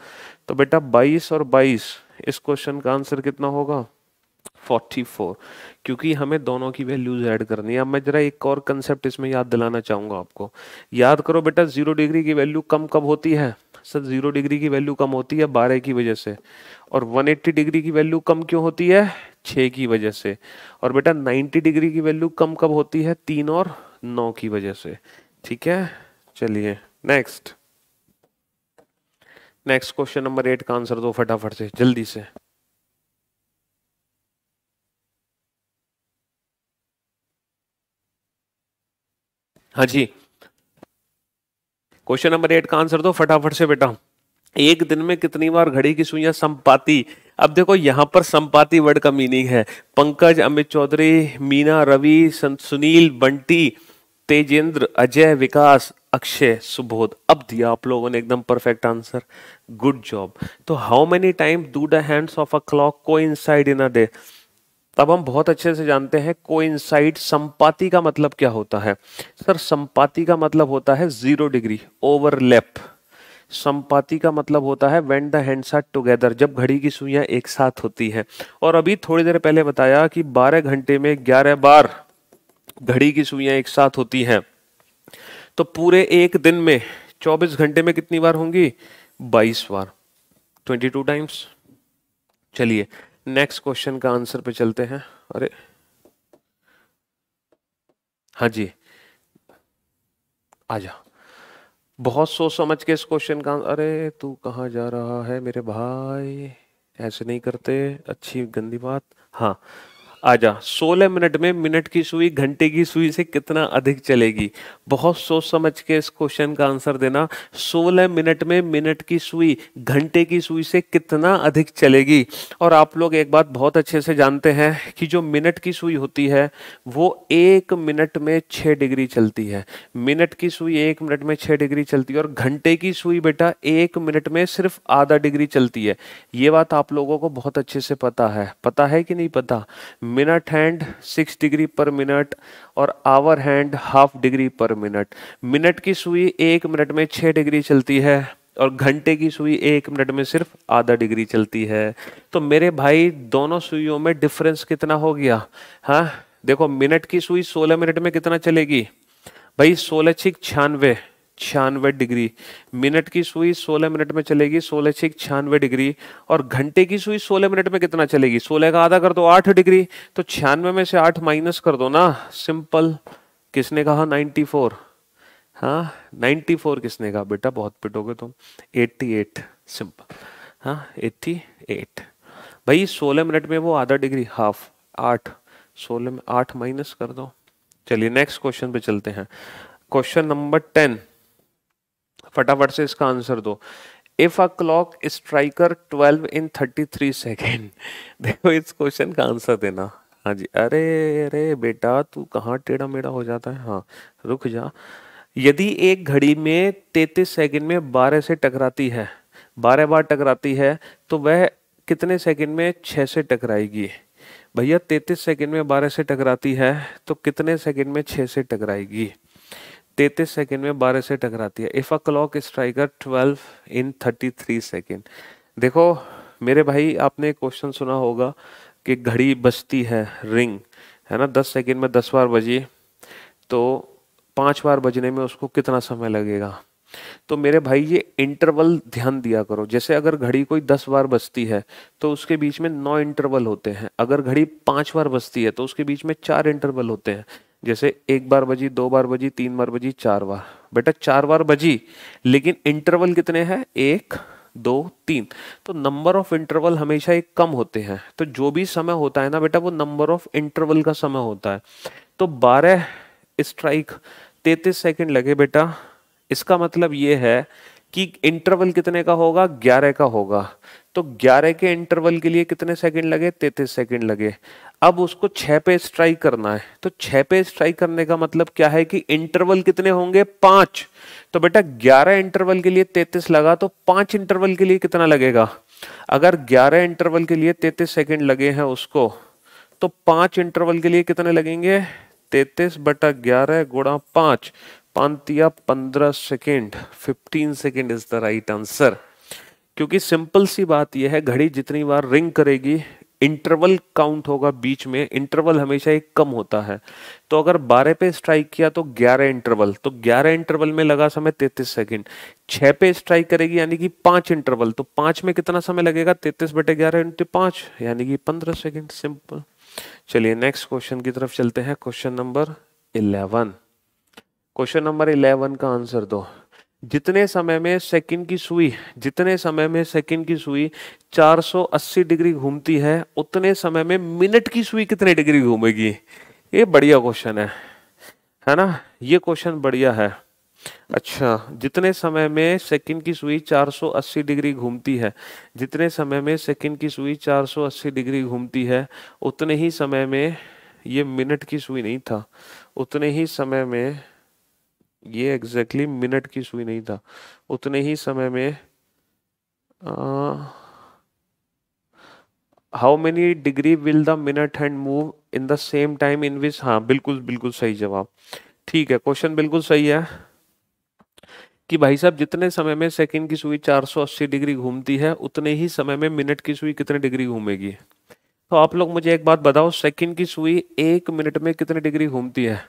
A: तो बेटा बाईस और बाईस इस क्वेश्चन का आंसर कितना होगा 44 क्योंकि हमें दोनों की वैल्यूज ऐड करनी है अब मैं जरा एक और कंसेप्ट इसमें याद दिलाना चाहूंगा आपको याद करो बेटा जीरो डिग्री की वैल्यू कम कब होती है सर जीरो डिग्री की वैल्यू कम होती है बारह की वजह से और 180 डिग्री की वैल्यू कम क्यों होती है छ की वजह से और बेटा 90 डिग्री की वैल्यू कम कब होती है तीन और नौ की वजह से ठीक है चलिए next next question number eight का आंसर दो फटाफट से जल्दी से हाँ जी क्वेश्चन नंबर एट का आंसर दो फटाफट से बेटा एक दिन में कितनी बार घड़ी की सुइया संपाती अब देखो यहां पर संपाति वर्ड का मीनिंग है पंकज अमित चौधरी मीना रवि सुनील बंटी तेजेंद्र अजय विकास अक्षय सुबोध अब दिया आप लोगों ने एकदम परफेक्ट आंसर गुड जॉब तो how many time do the hands of a clock in side in a day तब हम बहुत अच्छे से जानते हैं कोइंसाइड संपाति का मतलब क्या होता है सर संपाति का मतलब होता है जीरो डिग्री ओवरलैप संपाति का मतलब होता है when the hands are together जब घड़ी की सुइयां एक साथ होती हैं और अभी थोड़ी देर पहले बताया कि 12 घंटे में 11 बार घड़ी की सुइयां एक साथ होती हैं तो पूरे एक दिन में 24 घंटे में कितनी बार होंगी 22 बार 22 टाइम्स चलिए नेक्स्ट क्वेश्चन का आंसर पे चलते हैं अरे हाँ जी आ जा बहुत सोच समझ के इस क्वेश्चन का अरे तू कहाँ जा रहा है मेरे भाई ऐसे नहीं करते अच्छी गंदी बात हाँ आजा 16 मिनट में मिनट की सुई घंटे की सुई से कितना अधिक चलेगी बहुत सोच समझ के इस क्वेश्चन का आंसर देना 16 मिनट में मिनट की सुई घंटे की सुई से कितना अधिक चलेगी और आप लोग एक बात बहुत अच्छे से जानते हैं कि जो मिनट की सुई होती है वो एक मिनट में छः डिग्री चलती है मिनट की सुई एक मिनट में छः डिग्री चलती है और घंटे की सुई बेटा एक मिनट में सिर्फ आधा डिग्री चलती है ये बात आप लोगों को बहुत अच्छे से पता है पता है कि नहीं पता मिनट हैंड सिक्स डिग्री पर मिनट और आवर हैंड हाफ डिग्री पर मिनट मिनट की सुई एक मिनट में छः डिग्री चलती है और घंटे की सुई एक मिनट में सिर्फ आधा डिग्री चलती है तो मेरे भाई दोनों सुइयों में डिफरेंस कितना हो गया हाँ देखो मिनट की सुई सोलह मिनट में कितना चलेगी भाई सोलह छिक छियानवे छियानवे डिग्री मिनट की सुई 16 मिनट में चलेगी सोलह छिक छियानवे डिग्री और घंटे की सुई 16 मिनट में कितना चलेगी 16 का आधा कर दो 8 डिग्री तो छियानवे में से 8 माइनस कर दो ना सिंपल किसने कहा 94 हाँ नाइन्टी किसने कहा बेटा बहुत पिटोगे तुम 88 सिंपल हाँ 88 भाई 16 मिनट में वो आधा डिग्री हाफ आठ सोलह में आठ माइनस कर दो चलिए नेक्स्ट क्वेश्चन पे चलते हैं क्वेश्चन नंबर टेन फटाफट से इसका आंसर दो if a clock strikes 12 in 33 second देखो इस क्वेश्चन का आंसर देना हाँ जी अरे अरे बेटा तू कहाँ टेढ़ा मेढ़ा हो जाता है हाँ रुक जा यदि एक घड़ी में 33 सेकंड में 12 से टकराती है 12 बार टकराती है तो वह कितने सेकंड में 6 से टकराएगी भैया 33 सेकंड में 12 से टकराती है तो कितने सेकंड में 6 से टकराएगी तैतीस सेकेंड में बारह से टकराती है if a clock striker twelve in thirty three second देखो मेरे भाई आपने क्वेश्चन सुना होगा कि घड़ी बजती है रिंग है ना दस सेकेंड में दस बार बजी तो पांच बार बजने में उसको कितना समय लगेगा तो मेरे भाई ये इंटरवल ध्यान दिया करो जैसे अगर घड़ी कोई दस बार बजती है तो उसके बीच में नौ इंटरवल होते हैं अगर घड़ी पांच बार बजती है तो उसके बीच में चार इंटरवल होते हैं जैसे एक बार बजी दो बार बजी तीन बार बजी चार बार बेटा चार बार बजी लेकिन इंटरवल कितने हैं एक दो तीन तो नंबर ऑफ इंटरवल हमेशा एक कम होते हैं तो जो भी समय होता है ना बेटा वो नंबर ऑफ इंटरवल का समय होता है तो बारह स्ट्राइक तैतीस सेकेंड लगे बेटा इसका मतलब ये है कि इंटरवल कितने का होगा ग्यारह का होगा तो 11 के इंटरवल के लिए कितने सेकंड लगे 33 सेकंड लगे अब उसको 6 पे स्ट्राइक करना है तो 6 पे स्ट्राइक करने का मतलब क्या है कि इंटरवल कितने होंगे पांच तो बेटा 11 इंटरवल के लिए 33 लगा तो पांच इंटरवल के लिए कितना लगेगा अगर 11 इंटरवल के लिए 33 सेकंड लगे हैं उसको तो पांच इंटरवल के लिए कितने लगेंगे तैतीस बटा ग्यारह गुणा पांच पांतिया पंद्रह second fifteen second is the right answer क्योंकि सिंपल सी बात यह है घड़ी जितनी बार रिंग करेगी इंटरवल काउंट होगा बीच में इंटरवल हमेशा एक कम होता है तो अगर 12 पे स्ट्राइक किया तो 11 इंटरवल तो 11 इंटरवल में लगा समय 33 सेकंड 6 पे स्ट्राइक करेगी यानी कि 5 इंटरवल तो 5 में कितना समय लगेगा 33 बटे ग्यारह इंटू पाँच यानी कि 15 सेकंड सिंपल चलिए नेक्स्ट क्वेश्चन की तरफ चलते हैं question number eleven question number eleven का आंसर दो जितने समय में सेकंड की सुई जितने समय में सेकंड की सुई 480 डिग्री घूमती है उतने समय में मिनट की सुई कितने डिग्री घूमेगी ये बढ़िया क्वेश्चन है है ना ये क्वेश्चन बढ़िया है अच्छा जितने समय में सेकंड की सुई 480 डिग्री घूमती है जितने समय में सेकंड की सुई 480 डिग्री घूमती है उतने ही समय में ये मिनट की सुई नहीं था उतने ही समय में ये एग्जैक्टली exactly मिनट की सुई नहीं था उतने ही समय में how many degree will the minute hand move in the same time in which हाँ बिल्कुल बिल्कुल सही जवाब ठीक है क्वेश्चन बिल्कुल सही है कि भाई साहब जितने समय में सेकंड की सुई 480 डिग्री घूमती है उतने ही समय में मिनट की सुई कितने डिग्री घूमेगी तो आप लोग मुझे एक बात बताओ सेकंड की सुई एक मिनट में कितने डिग्री घूमती है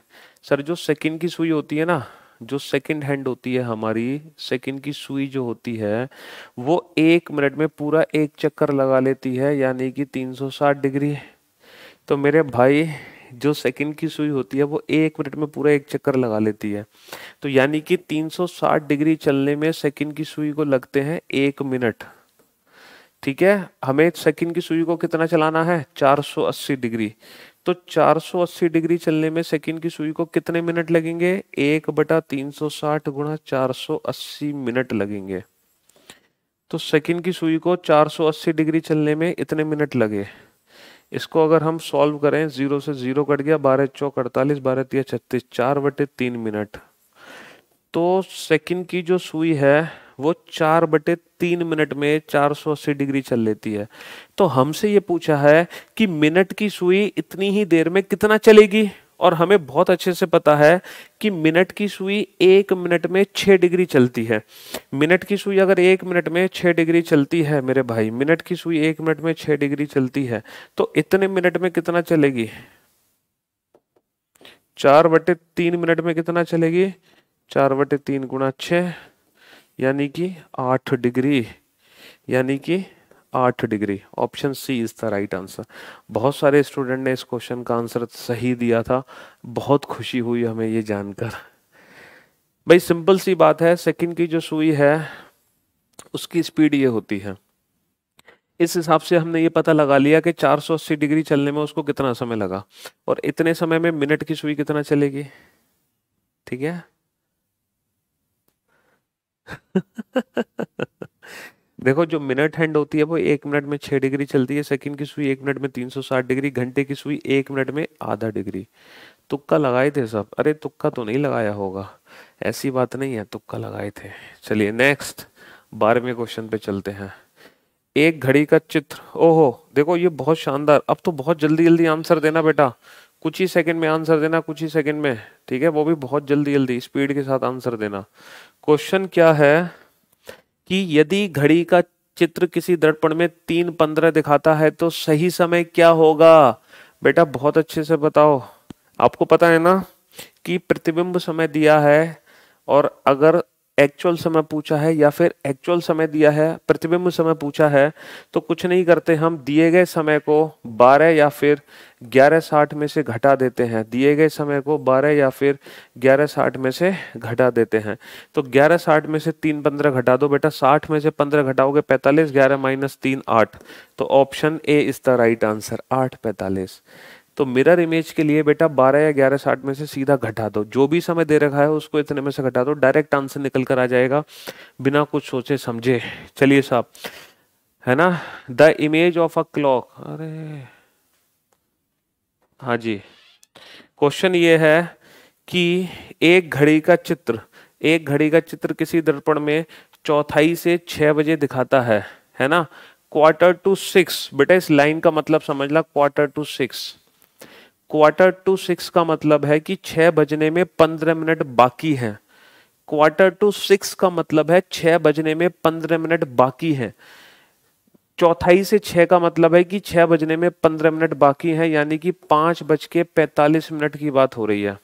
A: सर जो सेकंड की सुई होती है ना जो सेकंड हैंड होती है हमारी सेकंड की सुई जो होती है वो एक मिनट में पूरा एक चक्कर लगा लेती है यानी कि 360 डिग्री तो मेरे भाई जो सेकंड की सुई होती है वो एक मिनट में पूरा एक चक्कर लगा लेती है तो यानी कि 360 डिग्री चलने में सेकंड की सुई को लगते हैं एक मिनट ठीक है हमें सेकंड की सुई को कितना चलाना है 480 डिग्री तो 480 डिग्री चलने में सेकंड की सुई को कितने मिनट लगेंगे एक बटा तीन साठ गुणा चार मिनट लगेंगे तो सेकंड की सुई को 480 डिग्री चलने में इतने मिनट लगे इसको अगर हम सॉल्व करें जीरो से जीरो कट गया बारह चौक अड़तालीस बारह तीस छत्तीस चार बटे तीन मिनट तो सेकंड की जो सुई है वो चार बटे तीन मिनट में 480 डिग्री चल लेती है तो हमसे ये पूछा है कि मिनट की सुई इतनी ही देर में कितना चलेगी और हमें बहुत अच्छे से पता है कि मिनट की सुई एक मिनट में छः डिग्री चलती है मिनट की सुई अगर एक मिनट में छः डिग्री चलती है मेरे भाई मिनट की सुई एक मिनट में छः डिग्री चलती है तो इतने मिनट में कितना चलेगी चार बटे तीन मिनट में कितना चलेगी चार बटे तीन गुणा छः यानी कि आठ डिग्री यानी कि आठ degree option C is the right answer बहुत सारे स्टूडेंट ने इस क्वेश्चन का आंसर सही दिया था बहुत खुशी हुई हमें ये जानकर भाई सिंपल सी बात है सेकंड की जो सुई है उसकी स्पीड ये होती है इस हिसाब से हमने ये पता लगा लिया कि 480 डिग्री चलने में उसको कितना समय लगा और इतने समय में मिनट की सुई कितना चलेगी ठीक है देखो जो मिनट हैंड होती है वो एक मिनट में छह डिग्री चलती है सेकंड की सुई एक मिनट में तीन सौ साठ डिग्री घंटे की सुई एक मिनट में आधा डिग्री तुक्का लगाए थे सब अरे तुक्का तो नहीं लगाया होगा ऐसी बात नहीं है तुक्का लगाए थे चलिए नेक्स्ट बारहवें क्वेश्चन पे चलते हैं एक घड़ी का चित्र ओहो देखो ये बहुत शानदार अब तो बहुत जल्दी जल्दी आंसर देना बेटा कुछ ही सेकंड में आंसर देना कुछ ही सेकंड में ठीक है वो भी बहुत जल्दी जल्दी स्पीड के साथ आंसर देना क्वेश्चन क्या है कि यदि घड़ी का चित्र किसी दर्पण में तीन पंद्रह दिखाता है तो सही समय क्या होगा बेटा बहुत अच्छे से बताओ आपको पता है ना कि प्रतिबिंब समय दिया है और अगर एक्चुअल समय पूछा है या फिर एक्चुअल समय दिया है प्रतिबिंब समय पूछा है तो कुछ नहीं करते हम दिए गए समय को 12 या फिर 11:60 में से घटा देते हैं दिए गए समय को 12 या फिर 11:60 में से घटा देते हैं तो 11:60 में से तीन पंद्रह घटा दो बेटा 60 में से पंद्रह घटाओगे 45 11 माइनस तीन आठ तो option A is the right answer आठ पैंतालीस तो मिरर इमेज के लिए बेटा 12 या ग्यारह साठ में से सीधा घटा दो जो भी समय दे रखा है उसको इतने में से घटा दो डायरेक्ट आंसर निकल कर आ जाएगा बिना कुछ सोचे समझे चलिए साहब है ना the image of a clock अरे हाँ जी क्वेश्चन ये है कि एक घड़ी का चित्र एक घड़ी का चित्र किसी दर्पण में चौथाई से छह बजे दिखाता है है ना क्वार्टर टू सिक्स बेटा इस लाइन का मतलब समझ ला quarter to six quarter to six का मतलब है कि छह बजने में पंद्रह मिनट बाकी हैं क्वार्टर टू सिक्स का मतलब है छह बजने में पंद्रह मिनट बाकी हैं चौथाई से छः का मतलब है कि छः बजने में पंद्रह मिनट बाकी हैं यानी कि पाँच बज के पैंतालीस मिनट की बात हो रही है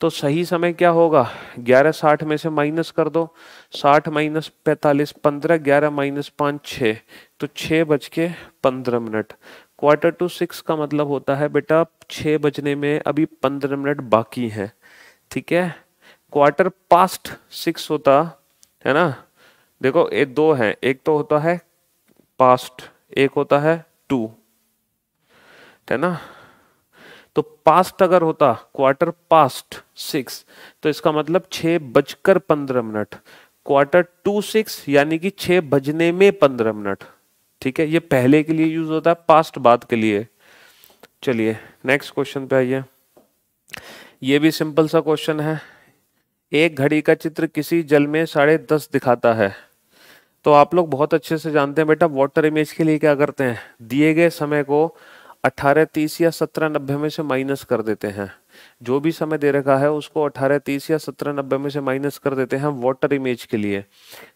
A: तो सही समय क्या होगा ग्यारह साठ में से माइनस कर दो साठ माइनस पैंतालीस पंद्रह ग्यारह माइनस पाँच छः तो छः बज के पंद्रह मिनट क्वार्टर टू सिक्स का मतलब होता है बेटा छः बजने में अभी पंद्रह मिनट बाकी हैं ठीक है क्वार्टर पास्ट सिक्स होता है ना देखो ये दो हैं एक तो होता है पास्ट एक होता है टू है ना तो पास्ट अगर होता क्वार्टर पास्ट सिक्स तो इसका मतलब छः बजकर पंद्रह मिनट क्वार्टर टू सिक्स यानी कि छः बजने में पंद्रह मिनट ठीक है ये पहले के लिए यूज होता है पास्ट बाद के लिए चलिए नेक्स्ट क्वेश्चन पे आइए ये भी सिंपल सा क्वेश्चन है एक घड़ी का चित्र किसी जल में साढ़े दस दिखाता है तो आप लोग बहुत अच्छे से जानते हैं बेटा वाटर इमेज के लिए क्या करते हैं दिए गए समय को अठारह तीस या सत्रह नब्बे में से माइनस कर देते हैं जो भी समय दे रखा है उसको अठारह तीस या सत्रह नब्बे में से माइनस कर देते हैं वाटर इमेज के लिए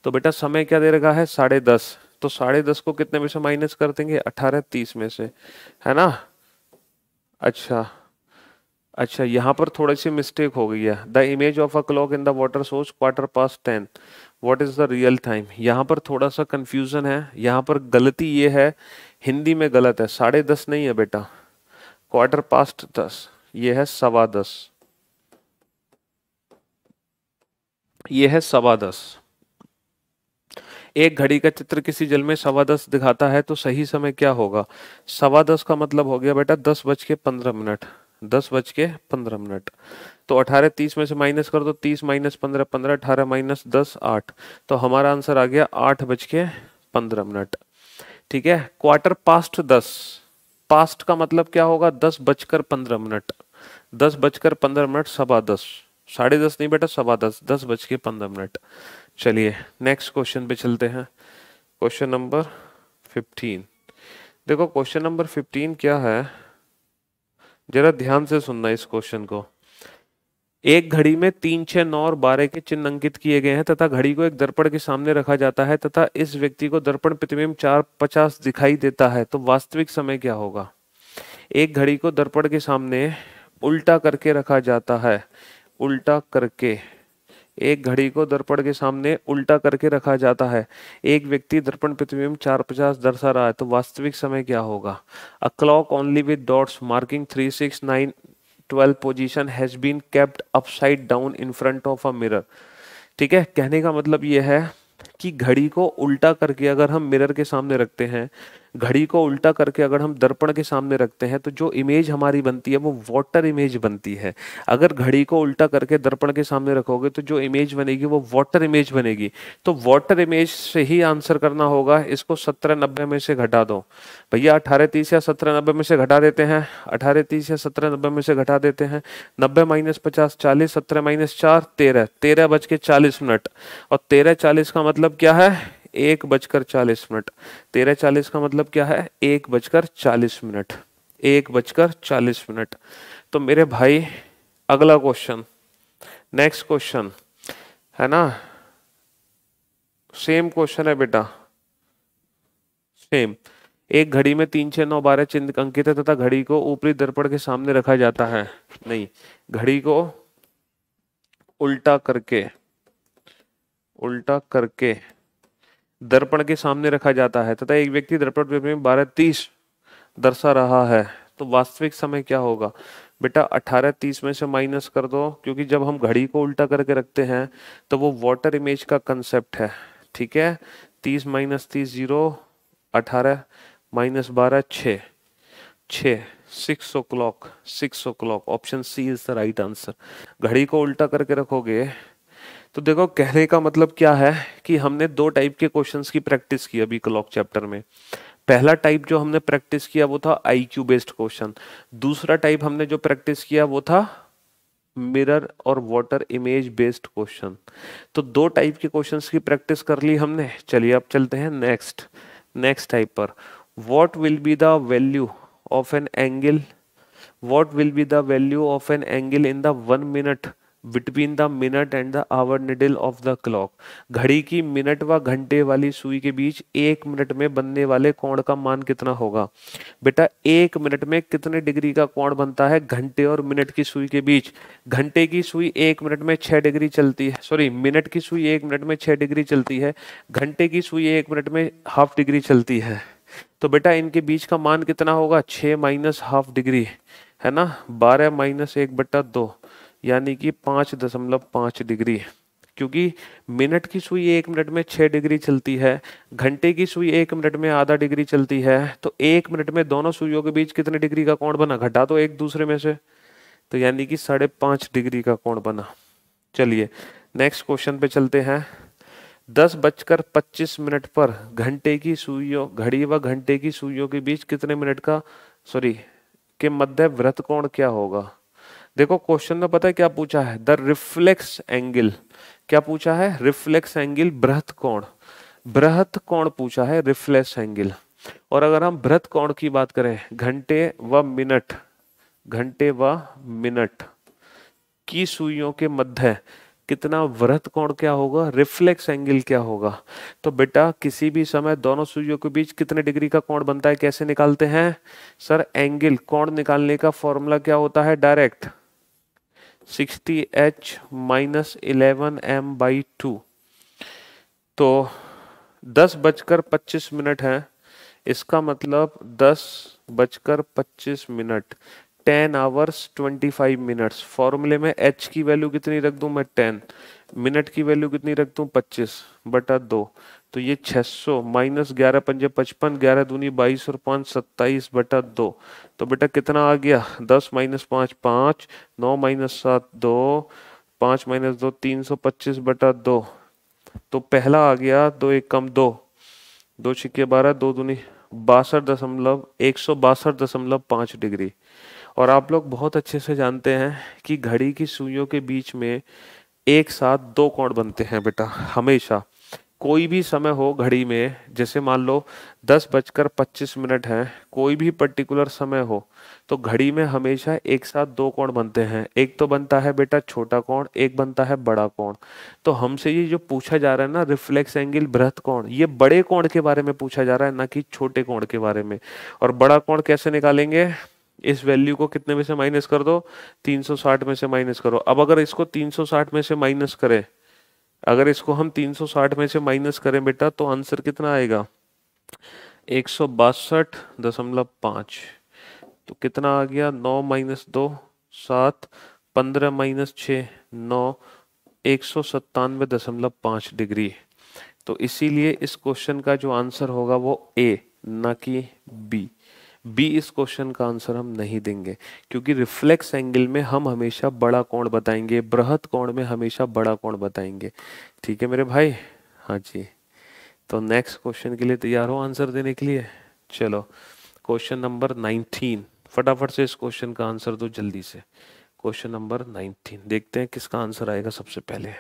A: तो बेटा समय क्या दे रखा है साढ़े दस तो साढ़े दस को कितने में से माइनस कर देंगे अठारह तीस में से है ना अच्छा अच्छा यहाँ पर थोड़ी सी मिस्टेक हो गई है the image of a clock in the water source quarter past ten what is the real time यहाँ पर थोड़ा सा कन्फ्यूज़न है यहाँ पर गलती ये है हिंदी में गलत है साढ़े दस नहीं है बेटा क्वार्टर पास्ट दस ये है सवा दस ये है सवा दस एक घड़ी का चित्र किसी जल में सवा दस दिखाता है तो सही समय क्या होगा सवा दस का मतलब हो गया बेटा दस बज के पंद्रह मिनट दस बज के पंद्रह मिनट तो अठारह तीस में से माइनस कर दो तो तीस माइनस पंद्रह पंद्रह अठारह माइनस दस आठ तो हमारा आंसर आ गया आठ बज के पंद्रह मिनट ठीक है क्वार्टर पास्ट दस पास्ट का मतलब क्या होगा दस बजकर पंद्रह मिनट दस बजकर पंद्रह मिनट सवा दस साढ़े दस नहीं बेटा सवा दस दस बज के पंद्रह मिनट चलिए नेक्स्ट क्वेश्चन पे चलते हैं क्वेश्चन नंबर फिफ्टीन देखो क्वेश्चन नंबर फिफ्टीन क्या है जरा ध्यान से सुनना इस क्वेश्चन को एक घड़ी में तीन छह नौ और बारह के चिन्ह अंकित किए गए हैं तथा घड़ी को एक दर्पण के सामने रखा जाता है तथा इस व्यक्ति को दर्पण प्रतिबिंब चार पचास दिखाई देता है तो वास्तविक समय क्या होगा एक घड़ी को दर्पण के सामने उल्टा करके रखा जाता है उल्टा करके एक घड़ी को दर्पण के सामने उल्टा करके रखा जाता है एक व्यक्ति दर्पण प्रतिबिंब चार पचास दर्शा रहा है तो वास्तविक समय क्या होगा a clock only with dots marking three six nine twelve position has been kept upside down in front of a mirror ठीक है कहने का मतलब यह है कि घड़ी को उल्टा करके अगर हम मिरर के सामने रखते हैं घड़ी को उल्टा करके अगर हम दर्पण के सामने रखते हैं तो जो इमेज हमारी बनती है वो वाटर इमेज बनती है अगर घड़ी को उल्टा करके दर्पण के सामने रखोगे तो जो इमेज बनेगी वो वाटर इमेज बनेगी तो वाटर इमेज से ही आंसर करना होगा इसको सत्रह नब्बे में से घटा दो भैया अठारह तीस या सत्रह नब्बे में से घटा देते हैं अठारह तीस या सत्रह नब्बे में से घटा देते हैं नब्बे माइनस पचास चालीस सत्रह माइनस चार तेरह तेरह बज के चालीस मिनट और तेरह चालीस का मतलब क्या है एक बजकर चालीस मिनट तेरह चालीस का मतलब क्या है एक बजकर चालीस मिनट एक बजकर चालीस मिनट तो मेरे भाई अगला क्वेश्चन नेक्स्ट क्वेश्चन है ना सेम क्वेश्चन है बेटा सेम एक घड़ी में तीन छह नौ बारह चिन्ह अंकित है तथा घड़ी को ऊपरी दर्पण के सामने रखा जाता है नहीं घड़ी को उल्टा करके उल्टा करके दर्पण के सामने रखा जाता है तथा एक व्यक्ति दर्पण में बारह तीस दर्शा रहा है तो वास्तविक समय क्या होगा बेटा अठारह तीस में से माइनस कर दो क्योंकि जब हम घड़ी को उल्टा करके रखते हैं तो वो वाटर इमेज का कंसेप्ट है ठीक है तीस माइनस तीस जीरो अठारह माइनस बारह छ छ six o'clock six o'clock option C is the right answer घड़ी को उल्टा करके रखोगे तो देखो कहने का मतलब क्या है कि हमने दो टाइप के क्वेश्चंस की प्रैक्टिस की अभी क्लॉक चैप्टर में पहला टाइप जो हमने प्रैक्टिस किया वो था आई क्यू बेस्ड क्वेश्चन दूसरा टाइप हमने जो प्रैक्टिस किया वो था मिरर और वाटर इमेज बेस्ड क्वेश्चन तो दो टाइप के क्वेश्चंस की प्रैक्टिस कर ली हमने चलिए अब चलते हैं नेक्स्ट नेक्स्ट टाइप पर what will be the value of an angle what will be the value of an angle in the one minute between the minute and the hour needle of the clock घड़ी की minute व वा घंटे वाली सुई के बीच एक minute में बनने वाले कोण का मान कितना होगा बेटा एक मिनट में कितने डिग्री का कोण बनता है घंटे और मिनट की सुई के बीच घंटे की सुई एक मिनट में छः डिग्री चलती है सॉरी मिनट की सुई एक मिनट में छः डिग्री चलती है घंटे की सुई एक मिनट में हाफ डिग्री चलती है तो बेटा इनके बीच का मान कितना होगा छः माइनस हाफ डिग्री है ना बारह माइनस एक बट्टा दो यानी कि पाँच दशमलव पाँच डिग्री क्योंकि मिनट की सुई एक मिनट में छः डिग्री चलती है घंटे की सुई एक मिनट में आधा डिग्री चलती है तो एक मिनट में दोनों सुइयों के बीच कितने डिग्री का कोण बना घटा तो एक दूसरे में से तो यानी कि साढ़े पाँच डिग्री का कोण बना चलिए नेक्स्ट क्वेश्चन पे चलते हैं दस बजकर पच्चीस मिनट पर घंटे की सुइयों घड़ी व घंटे की सुइयों के बीच कितने मिनट का सॉरी के मध्य व्रत कोण क्या होगा देखो क्वेश्चन में पता है क्या पूछा है द रिफ्लेक्स एंगल क्या पूछा है रिफ्लेक्स एंगल बृहत कोण बृहत कोण पूछा है रिफ्लेक्स एंगल और अगर हम बृहत कोण की बात करें घंटे व मिनट घंटे व मिनट की सुइयों के मध्य कितना वृहत कोण क्या होगा रिफ्लेक्स एंगल क्या होगा तो बेटा किसी भी समय दोनों सुइयों के बीच कितने डिग्री का कोण बनता है कैसे निकालते हैं सर एंगल कोण निकालने का फॉर्मूला क्या होता है direct sixty H minus eleven M by two तो दस बजकर पच्चीस मिनट है इसका मतलब दस बजकर पच्चीस minute ten hours twenty five minutes फॉर्मूले में एच की वैल्यू कितनी रख दूं मैं टेन मिनट की वैल्यू कितनी रखता हूँ पच्चीस बटा दो तो ये 600 माइनस ग्यारह पंजे पचपन ग्यारह दूनी बाईस और पाँच सत्ताईस बटा दो तो बेटा कितना आ गया दस माइनस पाँच पाँच नौ माइनस सात दो पाँच माइनस दो तीन सौ पच्चीस बटा दो तो पहला आ गया दो एक कम दो दो छिक्के बारह दो दूनी बासठ दशमलव एक सौ बासठ दशमलव पाँच डिग्री और आप लोग बहुत अच्छे से जानते हैं कि घड़ी की सुइयों के बीच में एक साथ दो कोण बनते हैं बेटा हमेशा कोई भी समय हो घड़ी में जैसे मान लो दस बजकर पच्चीस मिनट है कोई भी पर्टिकुलर समय हो तो घड़ी में हमेशा एक साथ दो कोण बनते हैं एक तो बनता है बेटा छोटा कोण एक बनता है बड़ा कोण तो हमसे ये जो पूछा जा रहा है ना रिफ्लेक्स एंगल बृहत कोण ये बड़े कोण के बारे में पूछा जा रहा है ना कि छोटे कोण के बारे में और बड़ा कोण कैसे निकालेंगे इस वैल्यू को कितने में से माइनस कर दो 360 में से माइनस करो अब अगर इसको 360 में से माइनस करें अगर इसको हम 360 में से माइनस करें बेटा तो आंसर कितना आएगा एक तो कितना आ गया नौ माइनस दो सात पंद्रह माइनस छ नौ एक सौ सत्तानवे दशमलव पाँच डिग्री तो इसीलिए इस क्वेश्चन का जो आंसर होगा वो ए ना कि बी बी इस क्वेश्चन का आंसर हम नहीं देंगे क्योंकि रिफ्लेक्स एंगल में हम हमेशा बड़ा कोण बताएंगे बृहत कोण में हमेशा बड़ा कोण बताएंगे ठीक है मेरे भाई हाँ जी तो नेक्स्ट क्वेश्चन के लिए तैयार हो आंसर देने के लिए चलो क्वेश्चन नंबर नाइनटीन फटाफट से इस क्वेश्चन का आंसर दो जल्दी से क्वेश्चन नंबर नाइनटीन देखते हैं किसका आंसर आएगा सबसे पहले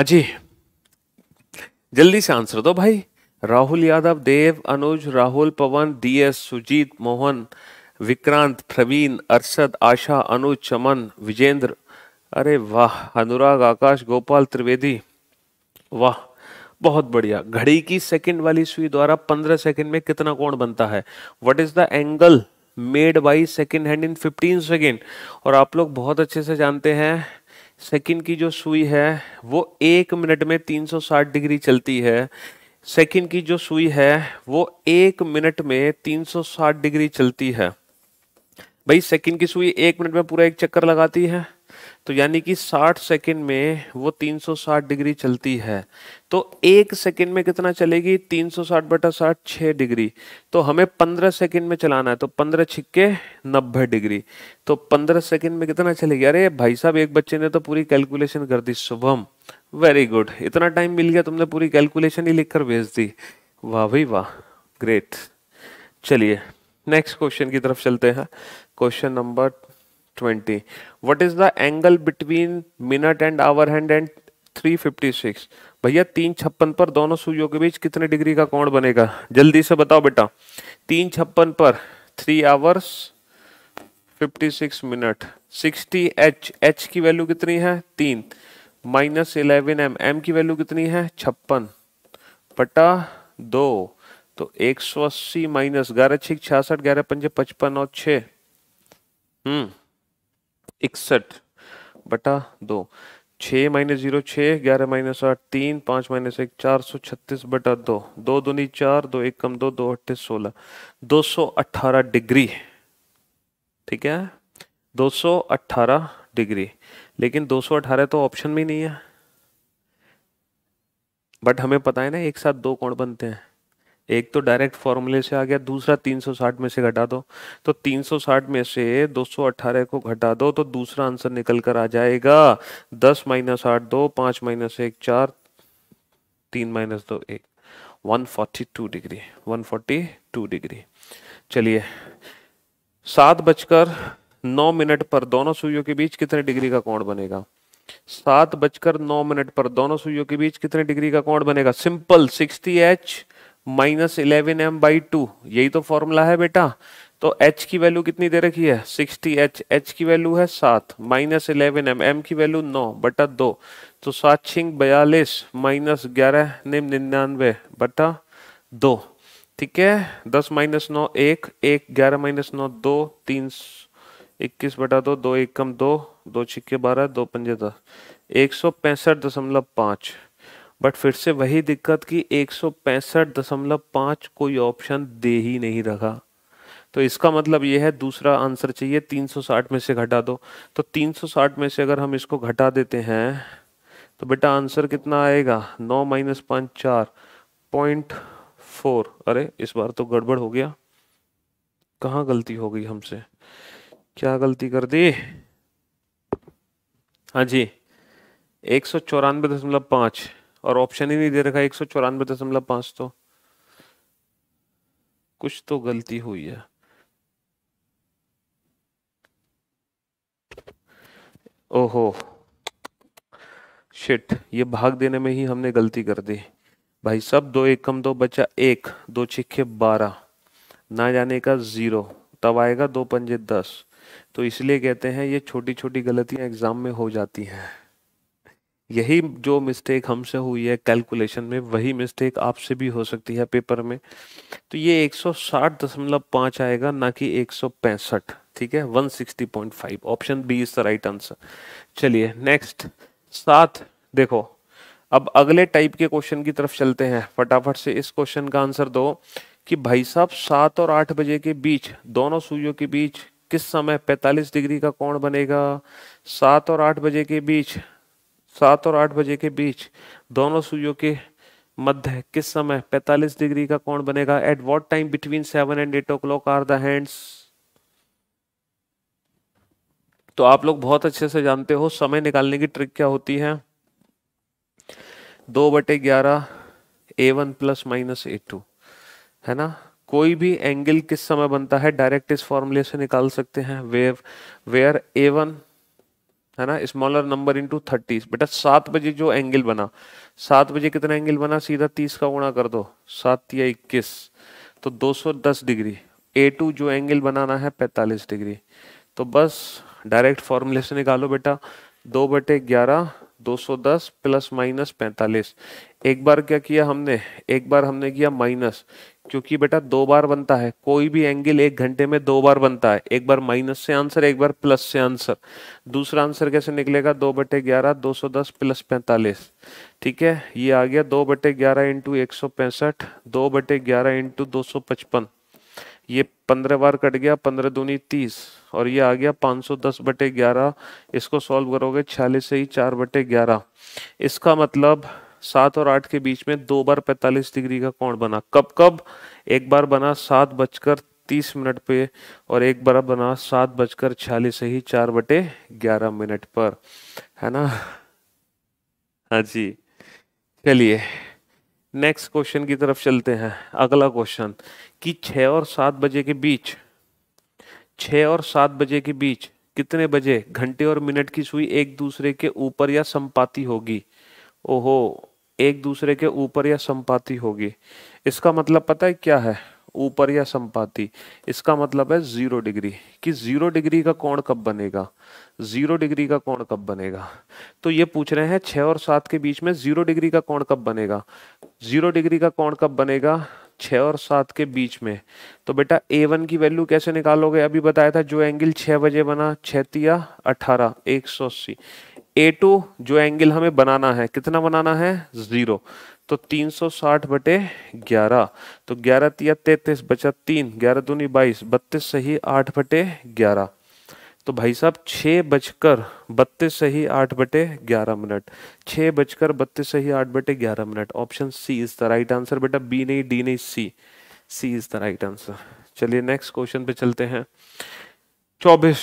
A: हाँ जी जल्दी से आंसर दो भाई राहुल यादव देव अनुज राहुल पवन डीएस सुजीत मोहन विक्रांत प्रवीण अरशद आशा अनुज चमन विजेंद्र अरे वाह अनुराग आकाश गोपाल त्रिवेदी वाह बहुत बढ़िया घड़ी की सेकंड वाली सुई द्वारा पंद्रह सेकंड में कितना कोण बनता है what is the angle made by second hand in fifteen second और आप लोग बहुत अच्छे से जानते हैं सेकंड की जो सुई है वो एक मिनट में 360 डिग्री चलती है सेकंड की जो सुई है वो एक मिनट में 360 डिग्री चलती है भाई सेकंड की सुई एक मिनट में पूरा एक चक्कर लगाती है तो यानी कि 60 सेकंड में वो 360 डिग्री चलती है तो एक सेकंड में कितना चलेगी 360 बटा साठ छः डिग्री तो हमें 15 सेकंड में चलाना है तो 15 छिक्के 90 डिग्री तो 15 सेकंड में कितना चलेगी अरे भाई साहब एक बच्चे ने तो पूरी कैलकुलेशन कर दी शुभम वेरी गुड इतना टाइम मिल गया तुमने पूरी कैलकुलेशन ही लिख कर भेज दी वाह भाई वाह ग्रेट चलिए नेक्स्ट क्वेश्चन की तरफ चलते हैं question number twenty what is the angle between minute and hour hand and 356 भैया तीन छप्पन पर दोनों सूर्यों के बीच कितने डिग्री का कोण बनेगा जल्दी से बताओ बेटा तीन छप्पन पर three hours 56 minute 60 H H की वैल्यू कितनी है तीन माइनस इलेवन एम एम की वैल्यू कितनी है छप्पन बटा दो तो 180 माइनस ग्यारह छिक छियासठ ग्यारह पंजे पचपन और छ हम्म इकसठ बटा दो छः माइनस जीरो छः ग्यारह माइनस आठ तीन पाँच माइनस एक चार सौ छत्तीस बटा दो दो दूनी चार दो एक कम दो दो अट्ठे सोलह दो सौ अट्ठारह डिग्री ठीक है दो सौ अट्ठारह डिग्री लेकिन दो सौ अट्ठारह तो ऑप्शन में नहीं है बट हमें पता है ना एक साथ दो कोण बनते हैं एक तो डायरेक्ट फॉर्मूले से आ गया दूसरा 360 में से घटा दो तो 360 में से 218 को घटा दो तो दूसरा आंसर निकल कर आ जाएगा 10 माइनस आठ दो पांच माइनस एक चार तीन माइनस दो एक 142 डिग्री 142 डिग्री चलिए सात बजकर नौ मिनट पर दोनों सुइयों के बीच कितने डिग्री का कोण बनेगा सात बजकर नौ मिनट पर दोनों सुइयों के बीच कितने डिग्री का कोण बनेगा simple sixty H minus eleven M by two यही तो फॉर्मूला है बेटा तो h की वैल्यू कितनी दे रखी है 60h h की वैल्यू है सात माइनस इलेवन एम एम की वैल्यू नौ बटा दो तो सात छिंग बयालीस माइनस ग्यारह निम निन्यानवे बटा दो ठीक है दस माइनस नौ एक एक ग्यारह माइनस नौ दो तीन इक्कीस बटा दो दो एक कम दो दो छिक्के बारह दो पंजे दस एक सौ पैंसठ दशमलव पाँच बट फिर से वही दिक्कत कि एक कोई ऑप्शन दे ही नहीं रखा तो इसका मतलब यह है दूसरा आंसर चाहिए 360 में से घटा दो तो 360 में से अगर हम इसको घटा देते हैं तो बेटा आंसर कितना आएगा नौ माइनस पाँच चार पॉइंट फोर अरे इस बार तो गड़बड़ हो गया कहाँ गलती हो गई हमसे क्या गलती कर दी हाँ जी एक सौ चौरानवे दशमलव पाँच और ऑप्शन ही नहीं दे रखा एक सौ चौरानवे दशमलव पांच तो कुछ तो गलती हुई है ओहो शिट ये भाग देने में ही हमने गलती कर दी भाई सब दो एक कम दो बचा एक दो छिखे बारह ना जाने का ज़ीरो तब आएगा दो पंजे दस तो इसलिए कहते हैं ये छोटी छोटी गलतियां एग्ज़ाम में हो जाती हैं यही जो मिस्टेक हमसे हुई है कैलकुलेशन में वही मिस्टेक आपसे भी हो सकती है पेपर में तो ये 160.5 आएगा ना कि 165 ठीक है 160.5 option B is the right answer चलिए नेक्स्ट सात देखो अब अगले टाइप के क्वेश्चन की तरफ चलते हैं फटाफट से इस क्वेश्चन का आंसर दो कि भाई साहब सात और आठ बजे के बीच दोनों सूर्यों के बीच किस समय 45 डिग्री का कोण बनेगा सात और आठ बजे के बीच सात और आठ बजे के बीच दोनों सूर्यों के मध्य किस समय 45 डिग्री का कौन बनेगा at what time between seven and eight o'clock are the hands तो आप लोग बहुत अच्छे से जानते हो समय निकालने की ट्रिक क्या होती है दो बटे ग्यारह A one plus minus A two है ना कोई भी एंगल किस समय बनता है डायरेक्ट इस फॉर्मूले से निकाल सकते हैं वेव वेयर ए वन है ना स्मॉलर नंबर इंटू थर्टी बेटा सात बजे जो एंगल बना सात बजे कितना एंगल बना सीधा तीस का गुणा कर दो सात या इक्कीस तो दो सौ दस डिग्री ए टू जो एंगल बनाना है पैंतालीस डिग्री तो बस डायरेक्ट फॉर्मूले से निकालो बेटा दो बटे ग्यारह दो सौ दस प्लस माइनस पैंतालीस एक बार क्या किया हमने एक बार हमने किया माइनस क्योंकि बेटा दो बार बनता है कोई भी एंगल एक घंटे में दो बार बनता है एक बार माइनस से आंसर एक बार प्लस से आंसर दूसरा आंसर कैसे निकलेगा दो बटे ग्यारह दो सौ दस प्लस पैंतालीस ठीक है ये आ गया दो बटे ग्यारह इंटू एक सौ पैंसठ दो बटे ग्यारह इंटू दो सौ पचपन ये पंद्रह बार कट गया पंद्रह दूनी तीस और ये आ गया पाँच सौ दस बटे ग्यारह इसको सॉल्व करोगे छियालीस से ही चार बटे ग्यारह इसका मतलब सात और आठ के बीच में दो बार पैतालीस डिग्री का कोण बना कब कब एक बार बना सात बजकर तीस मिनट पे और एक बार बना सात बजकर छियालीस से ही चार बटे ग्यारह मिनट पर है ना हाँ जी चलिए नेक्स्ट क्वेश्चन की तरफ चलते हैं अगला क्वेश्चन कि छ और सात बजे के बीच छ और सात बजे के बीच कितने बजे घंटे और मिनट की सुई एक दूसरे के ऊपर या संपाती होगी ओहो एक दूसरे के ऊपर या संपाति होगी इसका मतलब पता है क्या है ऊपर या संपाति इसका मतलब है जीरो डिग्री कि जीरो डिग्री का कोण कब बनेगा जीरो डिग्री का कोण कब बनेगा तो ये पूछ रहे हैं छः और सात के बीच में जीरो डिग्री का कोण कब बनेगा जीरो डिग्री का कोण कब बनेगा छः और सात के बीच में तो बेटा ए वन की वैल्यू कैसे निकालोगे अभी बताया था जो एंगल छः बजे बना छतिया अठारह एक सौ अस्सी ए टू जो एंगल हमें बनाना है कितना बनाना है जीरो तो 360 बटे 11 तो 11 तीन तैतीस बचा तीन ग्यारह दूनी बाईस बत्तीस सही आठ बटे ग्यारह तो भाई साहब छः बजकर बत्तीस सही आठ बटे ग्यारह मिनट छः बजकर बत्तीस सही आठ बटे ग्यारह minute option C is the right answer बेटा बी नहीं डी नहीं C C is the right answer चलिए नेक्स्ट क्वेश्चन पे चलते हैं चौबीस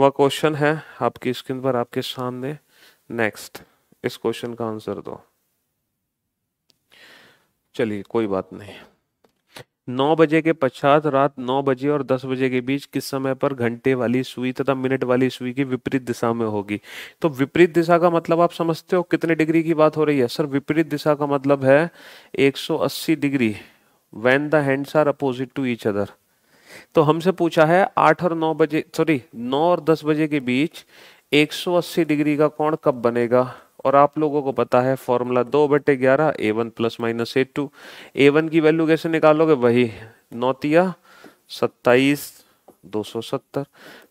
A: वह क्वेश्चन है आपकी स्क्रीन पर आपके सामने नेक्स्ट इस क्वेश्चन का आंसर दो चलिए कोई बात नहीं नौ बजे के पश्चात रात नौ बजे और दस बजे के बीच किस समय पर घंटे वाली सुई तथा मिनट वाली सुई की विपरीत दिशा में होगी तो विपरीत दिशा का मतलब आप समझते हो कितने डिग्री की बात हो रही है सर विपरीत दिशा का मतलब है 180 degree when the hands are opposite to each other तो हमसे पूछा है आठ और नौ बजे सॉरी नौ और दस बजे के बीच 180 डिग्री का कोण कब बनेगा और आप लोगों को पता है फॉर्मूला दो बटे ग्यारह A one plus minus A two A one की वैल्यू कैसे निकालोगे वही नौतिया सत्ताईस दो सौ सत्तर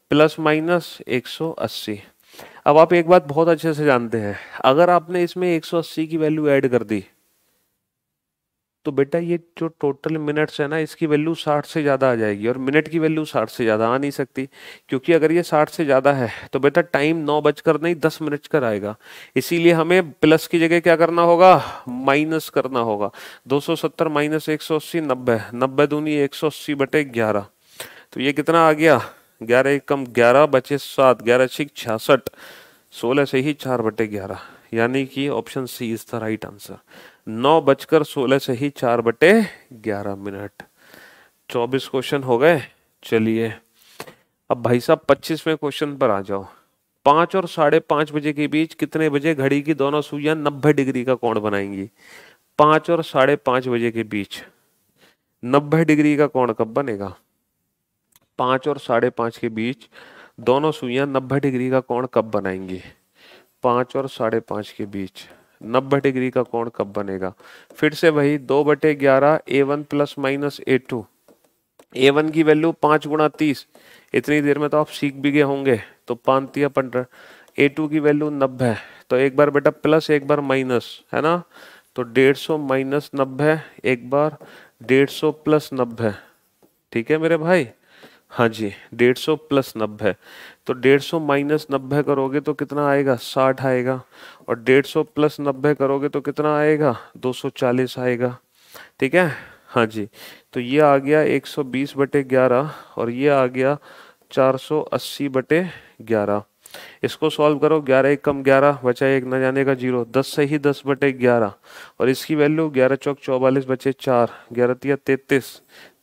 A: प्लस माइनस एक सौ अस्सी अब आप एक बात बहुत अच्छे से जानते हैं अगर आपने इसमें 180 की वैल्यू ऐड कर दी तो बेटा ये जो टोटल मिनट्स है ना इसकी वैल्यू साठ से ज़्यादा आ जाएगी और मिनट की वैल्यू साठ से ज़्यादा आ नहीं सकती क्योंकि अगर ये साठ से ज़्यादा है तो बेटा टाइम नौ बजकर नहीं दस मिनट कर आएगा इसीलिए हमें प्लस की जगह क्या करना होगा माइनस करना होगा दो सौ सत्तर माइनस एक सौ अस्सी नब्बे नब्बे दूनी एक सौ अस्सी बटे ग्यारह तो ये कितना आ गया ग्यारह एक कम ग्यारह बचे सात ग्यारह छिक छियासठ सोलह से ही चार बटे ग्यारह यानी कि option C is the right answer नौ बजकर सोलह से ही चार बटे ग्यारह मिनट चौबीस क्वेश्चन हो गए चलिए अब भाई साहब पच्चीसवें क्वेश्चन पर आ जाओ पांच और साढ़े पांच बजे के बीच कितने बजे घड़ी की दोनों सुइयां नब्बे डिग्री का कोण बनाएंगी पांच और साढ़े पांच बजे के बीच नब्बे डिग्री का कोण कब बनेगा पांच और साढ़े पांच के बीच दोनों सुइयां नब्बे डिग्री का कोण कब बनाएंगी पांच और साढ़े पांच के बीच नब्बे डिग्री का कोण कब बनेगा फिर से वही दो बटे ग्यारह A one plus minus A two A one की वैल्यू पांच गुणा तीस इतनी देर में तो आप सीख भी गए होंगे तो पानतिया पंद्रह ए टू की वैल्यू नब्बे तो एक बार बेटा प्लस एक बार माइनस है ना तो डेढ़ सौ माइनस नब्बे एक बार डेढ़ सौ प्लस नब्बे ठीक है मेरे भाई हाँ जी डेढ़ सौ प्लस नब्बे तो डेढ़ सौ माइनस नब्बे करोगे तो कितना आएगा साठ आएगा और डेढ़ सौ प्लस नब्बे करोगे तो कितना आएगा दो सौ चालीस आएगा ठीक है हाँ जी तो ये आ गया एक सौ बीस बटे ग्यारह और ये आ गया चार सौ अस्सी बटे ग्यारह इसको सॉल्व करो ग्यारह एक कम ग्यारह बचा एक न जाने का जीरो दस से ही दस बटे ग्यारह और इसकी वैल्यू ग्यारह चौक चौवालीस बचे चार ग्यारह तिया तैतीस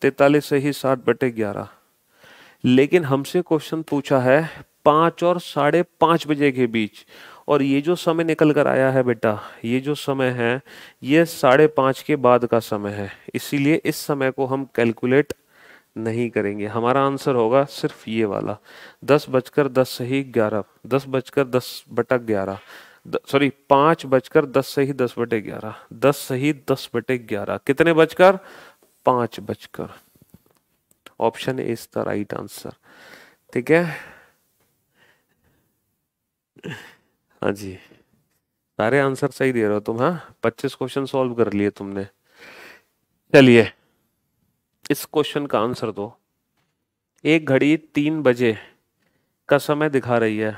A: तैतालीस से ही साठ बटे ग्यारह लेकिन हमसे क्वेश्चन पूछा है पांच और साढ़े पांच बजे के बीच और ये जो समय निकल कर आया है बेटा ये जो समय है ये साढ़े पांच के बाद का समय है इसीलिए इस समय को हम कैलकुलेट नहीं करेंगे हमारा आंसर होगा सिर्फ ये वाला दस बजकर दस से ही ग्यारह दस बजकर दस बटा ग्यारह सॉरी पांच बजकर दस से ही दस बटे ग्यारह दस से ही दस बटे ग्यारह कितने बजकर पांच बजकर option is the right answer ठीक है हाँ जी सारे आंसर सही दे रहे हो तुम हाँ पच्चीस क्वेश्चन सॉल्व कर लिए तुमने चलिए इस क्वेश्चन का आंसर दो एक घड़ी तीन बजे का समय दिखा रही है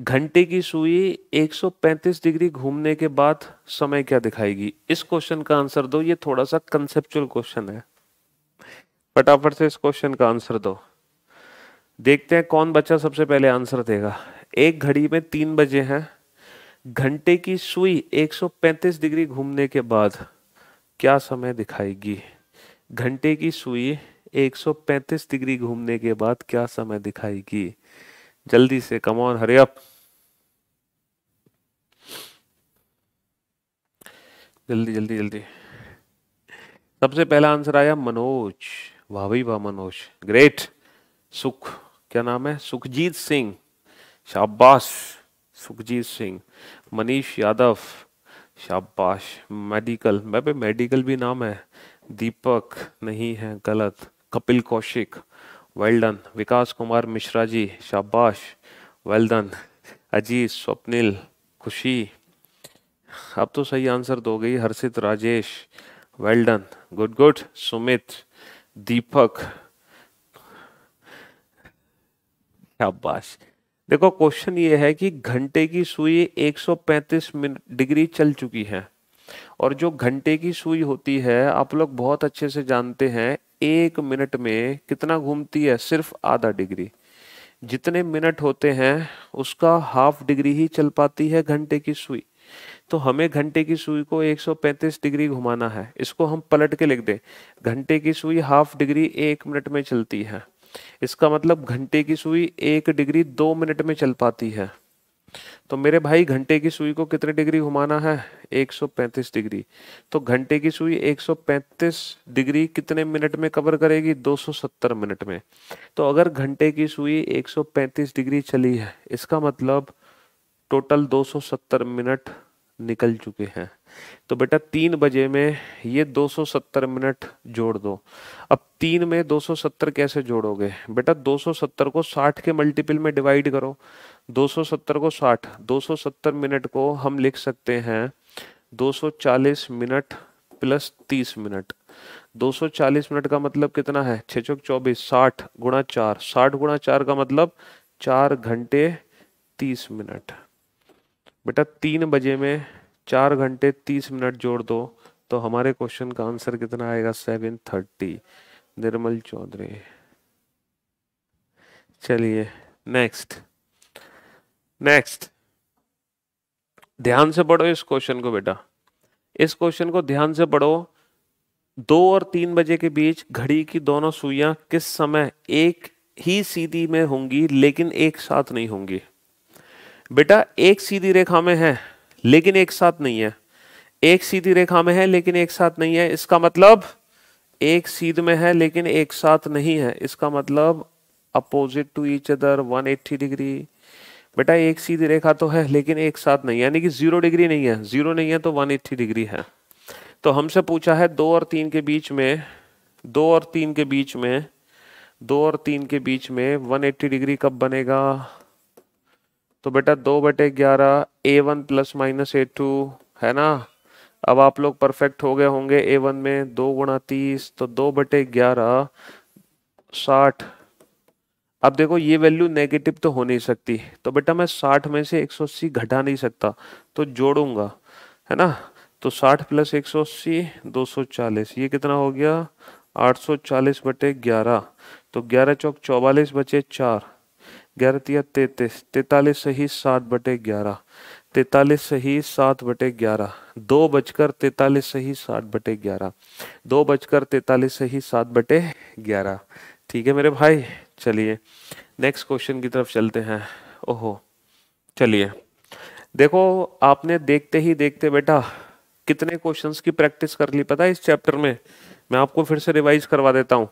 A: घंटे की सुई 135 डिग्री घूमने के बाद समय क्या दिखाएगी इस क्वेश्चन का आंसर दो ये थोड़ा सा कंसेप्चुअल क्वेश्चन है फटाफट से इस क्वेश्चन का आंसर दो देखते हैं कौन बच्चा सबसे पहले आंसर देगा एक घड़ी में तीन बजे हैं घंटे की सुई 135 डिग्री घूमने के बाद क्या समय दिखाएगी घंटे की सुई 135 डिग्री घूमने के बाद क्या समय दिखाएगी जल्दी से हरे हरियप जल्दी जल्दी जल्दी सबसे पहला आंसर आया मनोज वाह भाई वाह मनोज ग्रेट सुख क्या नाम है सुखजीत सिंह शाबाश सुखजीत सिंह मनीष यादव शाबाश मेडिकल मैं भी मेडिकल भी नाम है दीपक नहीं है गलत कपिल कौशिक वेल डन विकास कुमार मिश्रा जी शाबाश वेल डन अजीत स्वप्निल खुशी अब तो सही आंसर दो गई Harshit Rajesh well done good good Sumit Deepak शाबाश देखो क्वेश्चन ये है कि घंटे की सुई 135 मिनट डिग्री चल चुकी है और जो घंटे की सुई होती है आप लोग बहुत अच्छे से जानते हैं एक मिनट में कितना घूमती है सिर्फ आधा डिग्री जितने मिनट होते हैं उसका हाफ डिग्री ही चल पाती है घंटे की सुई तो हमें घंटे की सुई को 135 डिग्री घुमाना है इसको हम पलट के लिख दें घंटे की सुई हाफ डिग्री एक मिनट में चलती है इसका मतलब घंटे की सुई एक डिग्री दो मिनट में चल पाती है तो मेरे भाई घंटे की सुई को कितने डिग्री घुमाना है 135 डिग्री तो घंटे की सुई 135 डिग्री कितने मिनट में कवर करेगी 270 मिनट में तो अगर घंटे की सुई 135 डिग्री चली है इसका मतलब टोटल 270 मिनट निकल चुके हैं तो बेटा तीन बजे में ये 270 मिनट जोड़ दो अब तीन में 270 कैसे जोड़ोगे बेटा 270 को 60 के मल्टीपल में डिवाइड करो 270 को 60 270 मिनट को हम लिख सकते हैं 240 मिनट प्लस 30 मिनट 240 मिनट का मतलब कितना है छे चौक चौबीस साठ गुणा चार साठ गुणा चार का मतलब चार घंटे तीस मिनट बेटा तीन बजे में चार घंटे तीस मिनट जोड़ दो तो हमारे क्वेश्चन का आंसर कितना आएगा सेवन थर्टी निर्मल चौधरी चलिए नेक्स्ट नेक्स्ट ध्यान से पढ़ो इस क्वेश्चन को बेटा इस क्वेश्चन को ध्यान से पढ़ो दो और तीन बजे के बीच घड़ी की दोनों सुइयां किस समय एक ही सीधी में होंगी लेकिन एक साथ नहीं होंगी बेटा एक सीधी रेखा में है लेकिन एक साथ नहीं है एक सीधी रेखा में है लेकिन एक साथ नहीं है इसका मतलब एक सीध में है लेकिन एक साथ नहीं है इसका मतलब opposite to each other 180 degree बेटा एक सीधी रेखा तो है लेकिन एक साथ नहीं यानी कि जीरो डिग्री नहीं है जीरो नहीं है तो 180 डिग्री है तो हमसे पूछा है दो और तीन के बीच में दो और तीन के बीच में दो और तीन के बीच में 180 डिग्री कब बनेगा तो बेटा दो बटे ग्यारह A one plus minus A two है ना अब आप लोग परफेक्ट हो गए होंगे ए वन में दो गुणा तीस तो दो बटे ग्यारह साठ अब देखो ये वैल्यू नेगेटिव तो हो नहीं सकती तो बेटा मैं साठ में से एक सौ अस्सी घटा नहीं सकता तो जोड़ूंगा है ना तो साठ प्लस एक सौ अस्सी दो सौ चालीस ये कितना हो गया आठ सौ चालीस बटे ग्यारह तो ग्यारह चौक चौवालीस बचे चार ग्यारह तिया तैतीस तैतालीस सही सात बटे ग्यारह तैतालीस सही सात बटे ग्यारह दो बजकर तैतालीस सही सात बटे ग्यारह दो बजकर तैतालीस सही सात बटे ग्यारह ठीक है मेरे भाई चलिए नेक्स्ट क्वेश्चन की तरफ चलते हैं ओहो चलिए देखो आपने देखते ही देखते बेटा कितने क्वेश्चंस की प्रैक्टिस कर ली पता है इस चैप्टर में मैं आपको फिर से रिवाइज करवा देता हूँ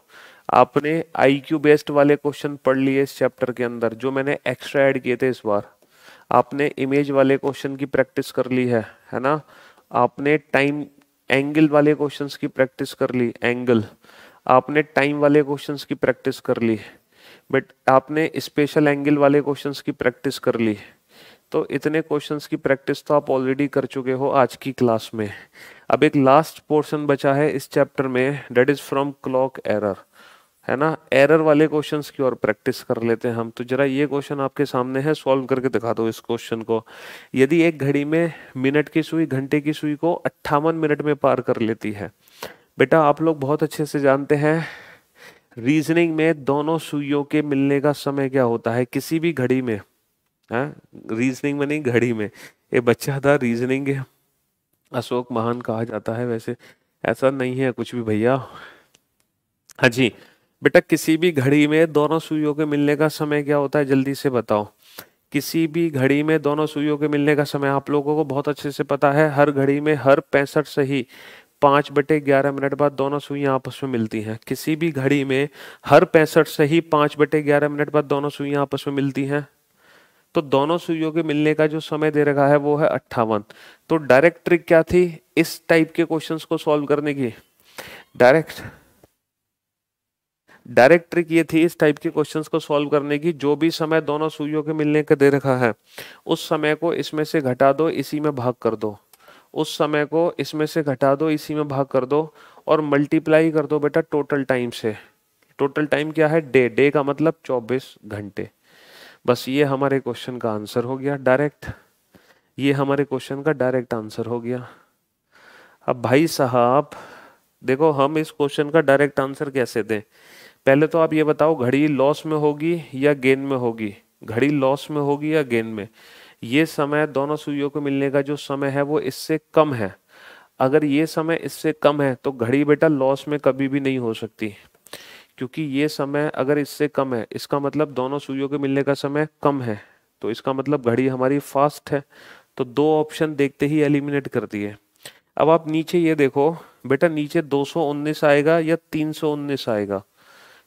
A: आपने आई क्यू बेस्ड वाले क्वेश्चन पढ़ लिए इस चैप्टर के अंदर जो मैंने एक्स्ट्रा ऐड किए थे इस बार आपने इमेज वाले क्वेश्चन की प्रैक्टिस कर ली है है ना आपने टाइम एंगल वाले क्वेश्चंस की प्रैक्टिस कर ली एंगल आपने टाइम वाले क्वेश्चंस की प्रैक्टिस कर ली बट आपने स्पेशल एंगल वाले क्वेश्चन की प्रैक्टिस कर ली तो इतने क्वेश्चन की प्रैक्टिस तो आप ऑलरेडी कर चुके हो आज की क्लास में अब एक लास्ट पोर्शन बचा है इस चैप्टर में that is from clock error है ना एरर वाले क्वेश्चन की और प्रैक्टिस कर लेते हैं हम तो जरा ये क्वेश्चन आपके सामने है सॉल्व करके दिखा दो इस क्वेश्चन को यदि एक घड़ी में मिनट की सुई घंटे की सुई को अट्ठावन मिनट में पार कर लेती है बेटा आप लोग बहुत अच्छे से जानते हैं रीजनिंग में दोनों सुइयों के मिलने का समय क्या होता है किसी भी घड़ी में है हाँ? रीजनिंग में नहीं घड़ी में ये बच्चा था रीजनिंग अशोक महान कहा जाता है वैसे ऐसा नहीं है कुछ भी भैया हाँ जी बेटा किसी भी घड़ी में दोनों सुइयों के मिलने का समय क्या होता है जल्दी से बताओ किसी भी घड़ी में दोनों सुइयों के मिलने का समय आप लोगों को बहुत अच्छे से पता है हर घड़ी में हर पैंसठ से ही पाँच बटे ग्यारह मिनट बाद दोनों सुइयाँ आपस में मिलती हैं किसी भी घड़ी में हर पैंसठ से ही पाँच बटे ग्यारह मिनट बाद दोनों सुइयाँ आपस में मिलती हैं तो दोनों सुइयों के मिलने का जो समय दे रखा है वो है अट्ठावन तो डायरेक्ट ट्रिक क्या थी इस टाइप के क्वेश्चंस को सॉल्व करने की डायरेक्ट डायरेक्ट ट्रिक ये थी इस टाइप के क्वेश्चंस को सॉल्व करने की जो भी समय दोनों सुइयों के मिलने का दे रखा है उस समय को इसमें से घटा दो इसी में भाग कर दो उस समय को इसमें से घटा दो इसी में भाग कर दो और मल्टीप्लाई कर दो बेटा टोटल टाइम से टोटल टाइम क्या है डे डे का मतलब चौबीस घंटे बस ये हमारे क्वेश्चन का आंसर हो गया डायरेक्ट ये हमारे क्वेश्चन का डायरेक्ट आंसर हो गया अब भाई साहब देखो हम इस क्वेश्चन का डायरेक्ट आंसर कैसे दें पहले तो आप ये बताओ घड़ी लॉस में होगी या गेन में होगी घड़ी लॉस में होगी या गेन में ये समय दोनों सुइयों को मिलने का जो समय है वो इससे कम है अगर ये समय इससे कम है तो घड़ी बेटा लॉस में कभी भी नहीं हो सकती क्योंकि ये समय अगर इससे कम है इसका मतलब दोनों सुइयों के मिलने का समय कम है तो इसका मतलब घड़ी हमारी फास्ट है तो दो ऑप्शन देखते ही एलिमिनेट करती है अब आप नीचे ये देखो बेटा नीचे 219 आएगा या 319 आएगा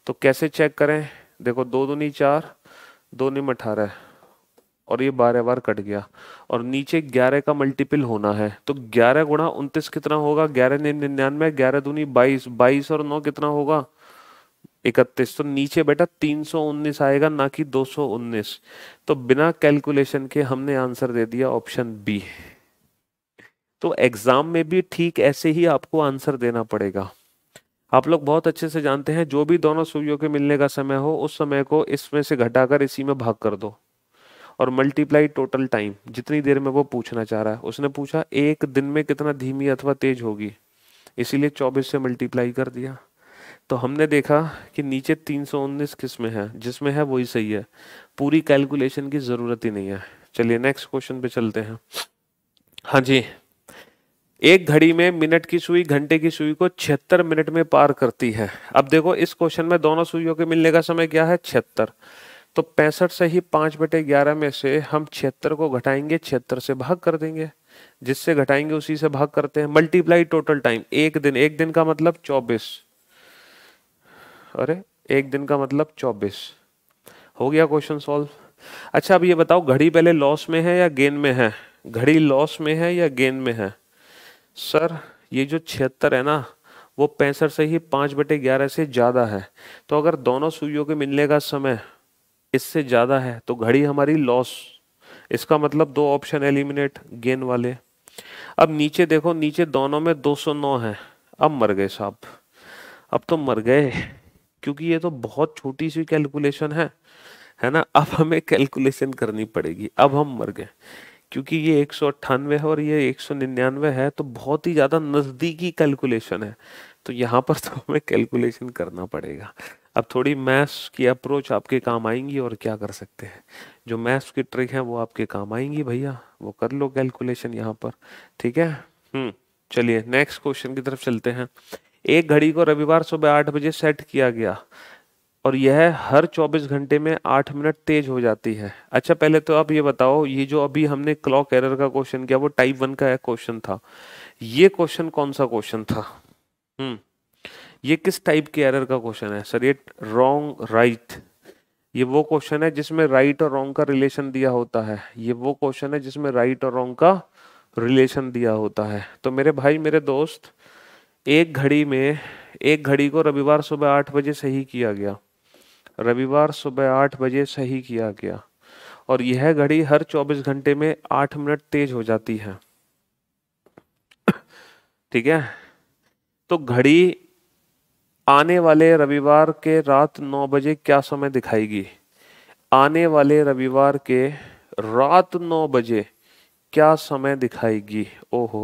A: तो कैसे चेक करें देखो दो दूनी चार दो निम अठारह और ये बारह बार कट गया और नीचे ग्यारह का मल्टीपल होना है तो ग्यारह गुणा उनतीस कितना होगा ग्यारह निन्यानवे ग्यारह दूनी बाईस बाईस और नौ कितना होगा इकतीस तो नीचे बेटा तीन सौ उन्नीस आएगा ना कि दो सौ उन्नीस तो बिना कैलकुलेशन के हमने आंसर दे दिया ऑप्शन बी तो एग्जाम में भी ठीक ऐसे ही आपको आंसर देना पड़ेगा आप लोग बहुत अच्छे से जानते हैं जो भी दोनों सूर्यों के मिलने का समय हो उस समय को इसमें से घटाकर इसी में भाग कर दो और मल्टीप्लाई टोटल टाइम जितनी देर में वो पूछना चाह रहा है उसने पूछा एक दिन में कितना धीमी अथवा तेज होगी इसीलिए 24 से मल्टीप्लाई कर दिया तो हमने देखा कि नीचे तीन सौ उन्नीस किस में है जिसमें है वही सही है पूरी कैलकुलेशन की ज़रूरत ही नहीं है चलिए नेक्स्ट क्वेश्चन पे चलते हैं हाँ जी एक घड़ी में मिनट की सुई घंटे की सुई को छिहत्तर मिनट में पार करती है अब देखो इस क्वेश्चन में दोनों सुइयों के मिलने का समय क्या है छिहत्तर तो पैंसठ से ही पांच बटे ग्यारह में से हम छिहत्तर को घटाएंगे छिहत्तर से भाग कर देंगे जिससे घटाएंगे उसी से भाग करते हैं मल्टीप्लाई टोटल टाइम एक दिन एक दिन का मतलब चौबीस अरे एक दिन का मतलब चौबीस हो गया क्वेश्चन सॉल्व अच्छा अब ये बताओ घड़ी पहले लॉस में है या गेन में है घड़ी लॉस में है या गेन में है सर ये जो छिहत्तर है ना वो पैंसठ से ही पाँच बटे ग्यारह से ज़्यादा है तो अगर दोनों सुइयों के मिलने का समय इससे ज़्यादा है तो घड़ी हमारी लॉस इसका मतलब दो ऑप्शन एलिमिनेट गेन वाले अब नीचे देखो नीचे दोनों में 209 है अब मर गए साहब अब तो मर गए क्योंकि ये तो बहुत छोटी सी कैलकुलेशन है है ना अब हमें कैलकुलेशन करनी पड़ेगी अब हम मर गए क्योंकि ये एक है और ये एक है तो बहुत ही ज़्यादा नज़दीकी कैलकुलेशन है तो यहाँ पर तो हमें कैलकुलेशन करना पड़ेगा अब थोड़ी मैथ्स की अप्रोच आपके काम आएंगी और क्या कर सकते हैं जो मैथ्स की ट्रिक है वो आपके काम आएंगी भैया वो कर लो कैलकुलेशन यहाँ पर ठीक है हम्म, चलिए नेक्स्ट क्वेश्चन की तरफ चलते हैं एक घड़ी को रविवार सुबह आठ बजे सेट किया गया और यह हर 24 घंटे में 8 मिनट तेज हो जाती है अच्छा पहले तो आप ये बताओ ये जो अभी हमने क्लॉक एरर का क्वेश्चन किया वो टाइप वन का एक क्वेश्चन था ये क्वेश्चन कौन सा क्वेश्चन था हम्म ये किस टाइप के एरर का क्वेश्चन है सर ये रॉन्ग राइट ये वो क्वेश्चन है जिसमें राइट और रॉन्ग का रिलेशन दिया होता है ये वो क्वेश्चन है जिसमें राइट और रॉन्ग का रिलेशन दिया होता है तो मेरे भाई मेरे दोस्त एक घड़ी में एक घड़ी को रविवार सुबह आठ बजे सही किया गया रविवार सुबह आठ बजे सही किया गया और यह घड़ी हर चौबीस घंटे में आठ मिनट तेज हो जाती है ठीक है तो घड़ी आने वाले रविवार के रात नौ बजे क्या समय दिखाएगी आने वाले रविवार के रात नौ बजे क्या समय दिखाएगी ओहो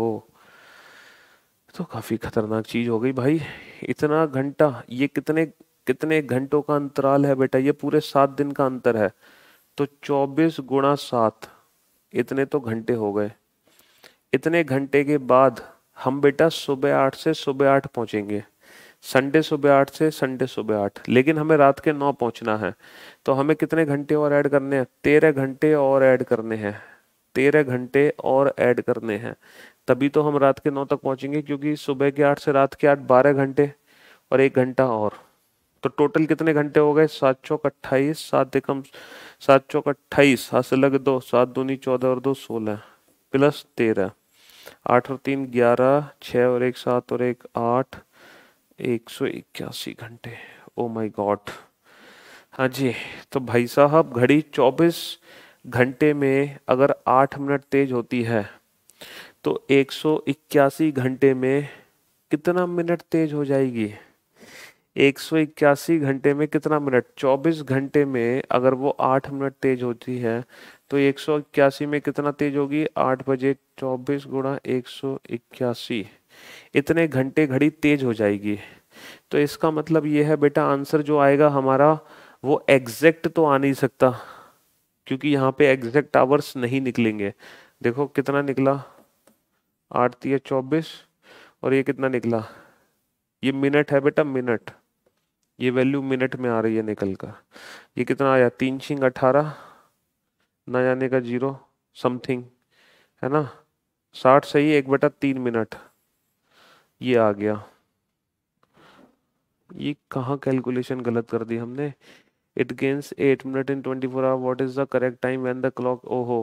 A: तो काफी खतरनाक चीज हो गई भाई इतना घंटा ये कितने कितने घंटों का अंतराल है बेटा ये पूरे सात दिन का अंतर है तो चौबीस गुणा सात इतने तो घंटे हो गए इतने घंटे के बाद हम बेटा सुबह आठ से सुबह आठ पहुंचेंगे संडे सुबह आठ से संडे सुबह आठ लेकिन हमें रात के नौ पहुंचना है तो हमें कितने घंटे और ऐड करने हैं तेरह घंटे और ऐड करने हैं तेरह घंटे और ऐड करने हैं तभी तो हम रात के नौ तक पहुंचेंगे क्योंकि सुबह के आठ से रात के आठ बारह घंटे और एक घंटा और तो टोटल कितने घंटे हो गए सात चौक अट्ठाईस सात एकम सात चौक अट्ठाईस हाथ से लगे दो सात दूनी चौदह और दो सोलह प्लस तेरह आठ और तीन ग्यारह छः और एक सात और एक आठ एक सौ इक्यासी घंटे ओ माई गॉड हाँ जी तो भाई साहब घड़ी चौबीस घंटे में अगर आठ मिनट तेज होती है तो एक सौ इक्यासी घंटे में कितना मिनट तेज हो जाएगी एक सौ इक्यासी घंटे में कितना मिनट चौबीस घंटे में अगर वो आठ मिनट तेज होती है तो एक सौ इक्यासी में कितना तेज होगी आठ बजे चौबीस गुणा एक सौ इक्यासी इतने घंटे घड़ी तेज हो जाएगी तो इसका मतलब ये है बेटा आंसर जो आएगा हमारा वो एग्जैक्ट तो आ नहीं सकता क्योंकि यहाँ पे एग्जैक्ट आवर्स नहीं निकलेंगे देखो कितना निकला आठ तीय चौबीस और ये कितना निकला ये मिनट है बेटा मिनट ये वैल्यू मिनट में आ रही है निकल का ये कितना आया तीन छिंग अठारह ना जाने का जीरो समथिंग है ना साठ सही एक बटा तीन मिनट ये आ गया ये कहाँ कैलकुलेशन गलत कर दी हमने it gains eight minute in twenty four hour what is the correct time when the clock ओहो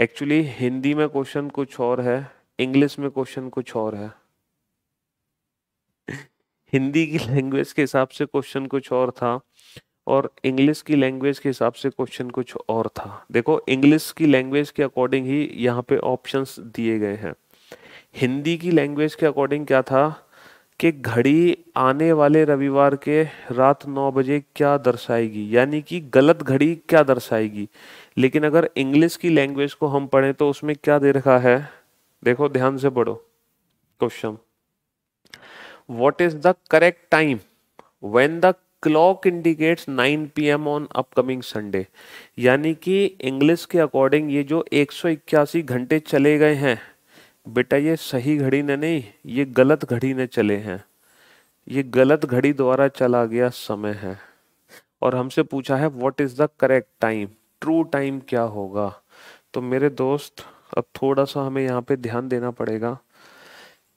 A: एक्चुअली हिंदी में क्वेश्चन कुछ और है इंग्लिश में क्वेश्चन कुछ और है हिंदी की लैंग्वेज के हिसाब से क्वेश्चन कुछ और था और इंग्लिश की लैंग्वेज के हिसाब से क्वेश्चन कुछ और था देखो इंग्लिश की लैंग्वेज के अकॉर्डिंग ही यहाँ पे ऑप्शंस दिए गए हैं हिंदी की लैंग्वेज के अकॉर्डिंग क्या था कि घड़ी आने वाले रविवार के रात नौ बजे क्या दर्शाएगी यानी कि गलत घड़ी क्या दर्शाएगी लेकिन अगर इंग्लिश की लैंग्वेज को हम पढ़ें तो उसमें क्या दे रखा है देखो ध्यान से पढ़ो question what is the correct time when the clock indicates 9 am on upcoming Sunday यानी कि इंग्लिश के अकॉर्डिंग ये जो इक्यासी घंटे चले गए हैं बेटा ये सही घड़ी ने नहीं ये गलत घड़ी ने चले हैं ये गलत घड़ी द्वारा चला गया समय है और हमसे पूछा है what is the correct time true time क्या होगा तो मेरे दोस्त अब थोड़ा सा हमें यहाँ पे ध्यान देना पड़ेगा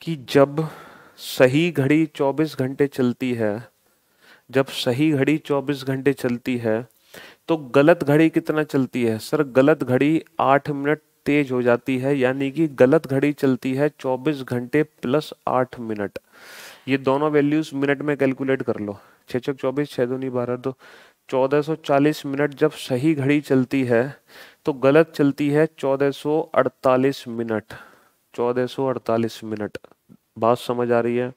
A: कि जब सही घड़ी 24 घंटे चलती है जब सही घड़ी 24 घंटे चलती है तो गलत घड़ी कितना चलती है सर गलत घड़ी आठ मिनट तेज हो जाती है यानी कि गलत घड़ी चलती है 24 घंटे प्लस आठ मिनट ये दोनों वैल्यूज मिनट में कैलकुलेट कर लो छः छः चौबीस छः नहीं बारह दो चौदह सौ चालीस मिनट जब सही घड़ी चलती है तो गलत चलती है चौदह सौ अड़तालीस मिनट चौदह सौ अड़तालीस मिनट बात समझ आ रही है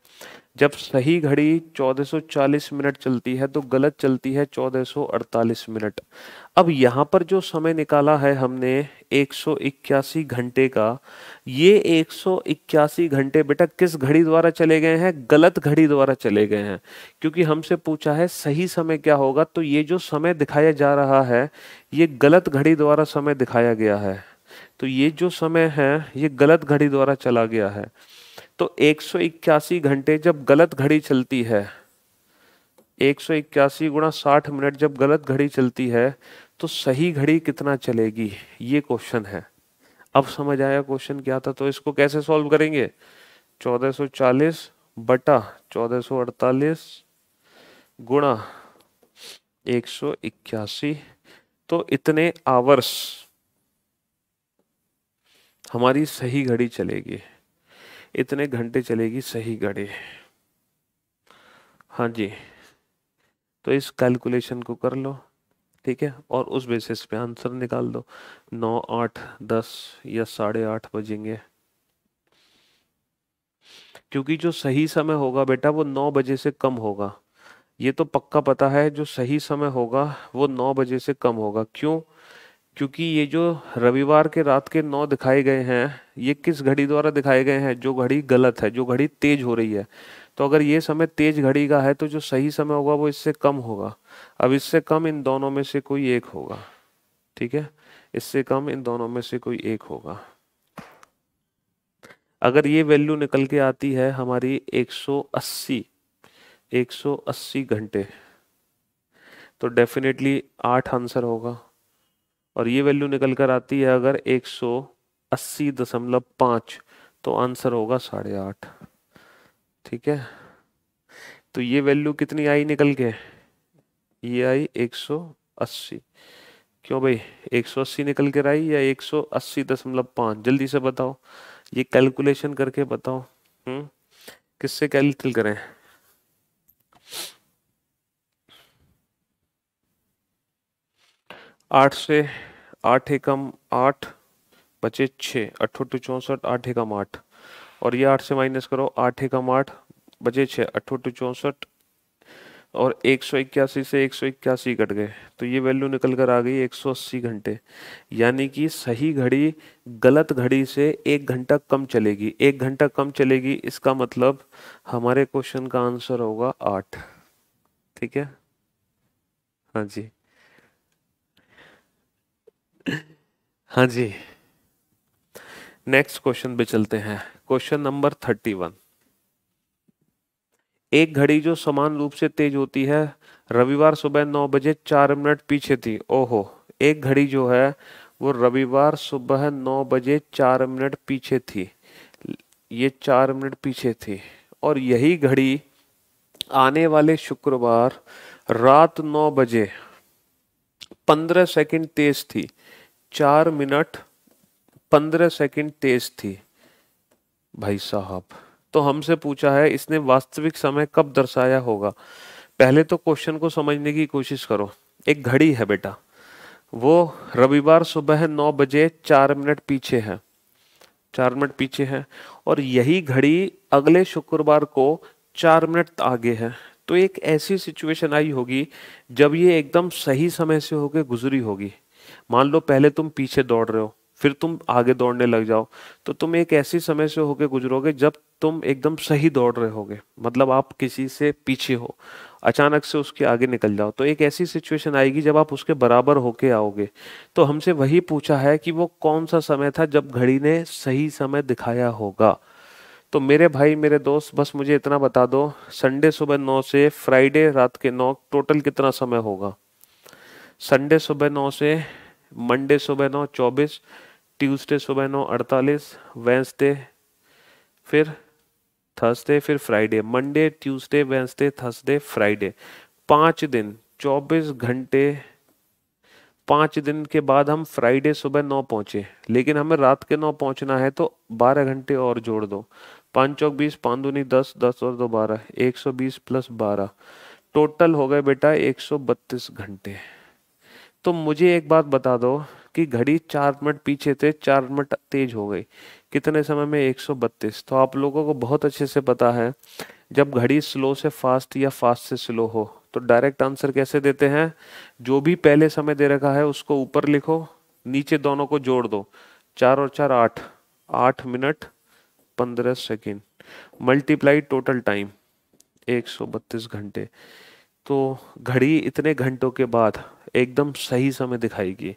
A: जब सही घड़ी 1440 मिनट चलती है तो गलत चलती है 1448 मिनट अब यहाँ पर जो समय निकाला है हमने 181 घंटे का ये 181 घंटे बेटा किस घड़ी द्वारा चले गए हैं गलत घड़ी द्वारा चले गए हैं क्योंकि हमसे पूछा है सही समय क्या होगा तो ये जो समय दिखाया जा रहा है ये गलत घड़ी द्वारा समय दिखाया गया है तो ये जो समय है ये गलत घड़ी द्वारा चला गया है तो इक्यासी घंटे जब गलत घड़ी चलती है एक सौ इक्यासी गुणा साठ मिनट जब गलत घड़ी चलती है तो सही घड़ी कितना चलेगी ये क्वेश्चन है अब समझ आया क्वेश्चन क्या था तो इसको कैसे सॉल्व करेंगे चौदह चालीस बटा चौदह अड़तालीस गुणा एक सौ इक्यासी तो इतने आवर्स हमारी सही घड़ी चलेगी इतने घंटे चलेगी सही गाड़ी हाँ जी तो इस कैलकुलेशन को कर लो ठीक है और उस बेसिस पे आंसर निकाल दो नौ आठ दस या साढ़े आठ बजेंगे क्योंकि जो सही समय होगा बेटा वो नौ बजे से कम होगा ये तो पक्का पता है जो सही समय होगा वो नौ बजे से कम होगा क्यों क्योंकि ये जो रविवार के रात के नौ दिखाए गए हैं ये किस घड़ी द्वारा दिखाए गए हैं जो घड़ी गलत है जो घड़ी तेज हो रही है तो अगर ये समय तेज घड़ी का है तो जो सही समय होगा वो इससे कम होगा अब इससे कम इन दोनों में से कोई एक होगा ठीक है इससे कम इन दोनों में से कोई एक होगा अगर ये वैल्यू निकल के आती है हमारी 180 180 घंटे तो डेफिनेटली आठ आंसर होगा और ये वैल्यू निकल कर आती है अगर एक सौ अस्सी दशमलव तो आंसर होगा साढ़े आठ ठीक है तो ये वैल्यू कितनी आई निकल के ये आई एक अस्सी क्यों भाई एक अस्सी निकल कर आई या एक अस्सी दशमलव जल्दी से बताओ ये कैलकुलेशन करके बताओ हम्म किससे कैलकुल करें आठ से आठ एकम आठ बचे छः अठोटू टू चौंसठ आठ एकम आठ और ये आठ से माइनस करो आठ एकम आठ बचे छः अट्ठो टू चौंसठ और एक सौ इक्यासी से एक सौ इक्यासी कट गए तो ये वैल्यू निकल कर आ गई एक सौ अस्सी घंटे यानी कि सही घड़ी गलत घड़ी से एक घंटा कम चलेगी एक घंटा कम चलेगी इसका मतलब हमारे क्वेश्चन का आंसर होगा आठ ठीक है हाँ जी हाँ जी नेक्स्ट क्वेश्चन पे चलते हैं क्वेश्चन नंबर थर्टी वन एक घड़ी जो समान रूप से तेज होती है रविवार सुबह नौ बजे चार मिनट पीछे थी ओहो एक घड़ी जो है वो रविवार सुबह नौ बजे चार मिनट पीछे थी ये चार मिनट पीछे थी और यही घड़ी आने वाले शुक्रवार रात नौ बजे पंद्रह सेकंड तेज थी चार मिनट पंद्रह सेकंड तेज थी भाई साहब तो हमसे पूछा है इसने वास्तविक समय कब दर्शाया होगा पहले तो क्वेश्चन को समझने की कोशिश करो एक घड़ी है बेटा वो रविवार सुबह नौ बजे चार मिनट पीछे है चार मिनट पीछे है और यही घड़ी अगले शुक्रवार को चार मिनट आगे है तो एक ऐसी सिचुएशन आई होगी जब ये एकदम सही समय से होके गुजरी होगी मान लो पहले तुम पीछे दौड़ रहे हो फिर तुम आगे दौड़ने लग जाओ तो तुम एक ऐसी समय से होके गुजरोगे जब तुम एकदम सही दौड़ रहे होगे मतलब आप किसी से पीछे हो अचानक से उसके आगे निकल जाओ तो एक ऐसी सिचुएशन आएगी जब आप उसके बराबर होके आओगे तो हमसे वही पूछा है कि वो कौन सा समय था जब घड़ी ने सही समय दिखाया होगा तो मेरे भाई मेरे दोस्त बस मुझे इतना बता दो संडे सुबह नौ से फ्राइडे रात के नौ टोटल कितना समय होगा संडे सुबह नौ से मंडे सुबह नौ चौबीस ट्यूसडे सुबह नौ अड़तालीस वेंसडे फिर थर्सडे फिर Friday Monday Tuesday Wednesday Thursday Friday पाँच दिन चौबीस घंटे पाँच दिन के बाद हम फ्राइडे सुबह नौ पहुँचे लेकिन हमें रात के नौ पहुँचना है तो बारह घंटे और जोड़ दो पाँच चौक बीस पाँच दूनी दस दस और दो बारह एक सौ बीस प्लस बारह टोटल हो गए बेटा एक सौ बत्तीस घंटे तो मुझे एक बात बता दो कि घड़ी चार मिनट पीछे थे चार मिनट तेज हो गई कितने समय में 132 तो आप लोगों को बहुत अच्छे से पता है जब घड़ी स्लो से फास्ट या फास्ट से स्लो हो तो डायरेक्ट आंसर कैसे देते हैं जो भी पहले समय दे रखा है उसको ऊपर लिखो नीचे दोनों को जोड़ दो चार और चार आठ आठ मिनट पंद्रह सेकेंड मल्टीप्लाई टोटल टाइम बत्तीस घंटे तो घड़ी इतने घंटों के बाद एकदम सही समय दिखाएगी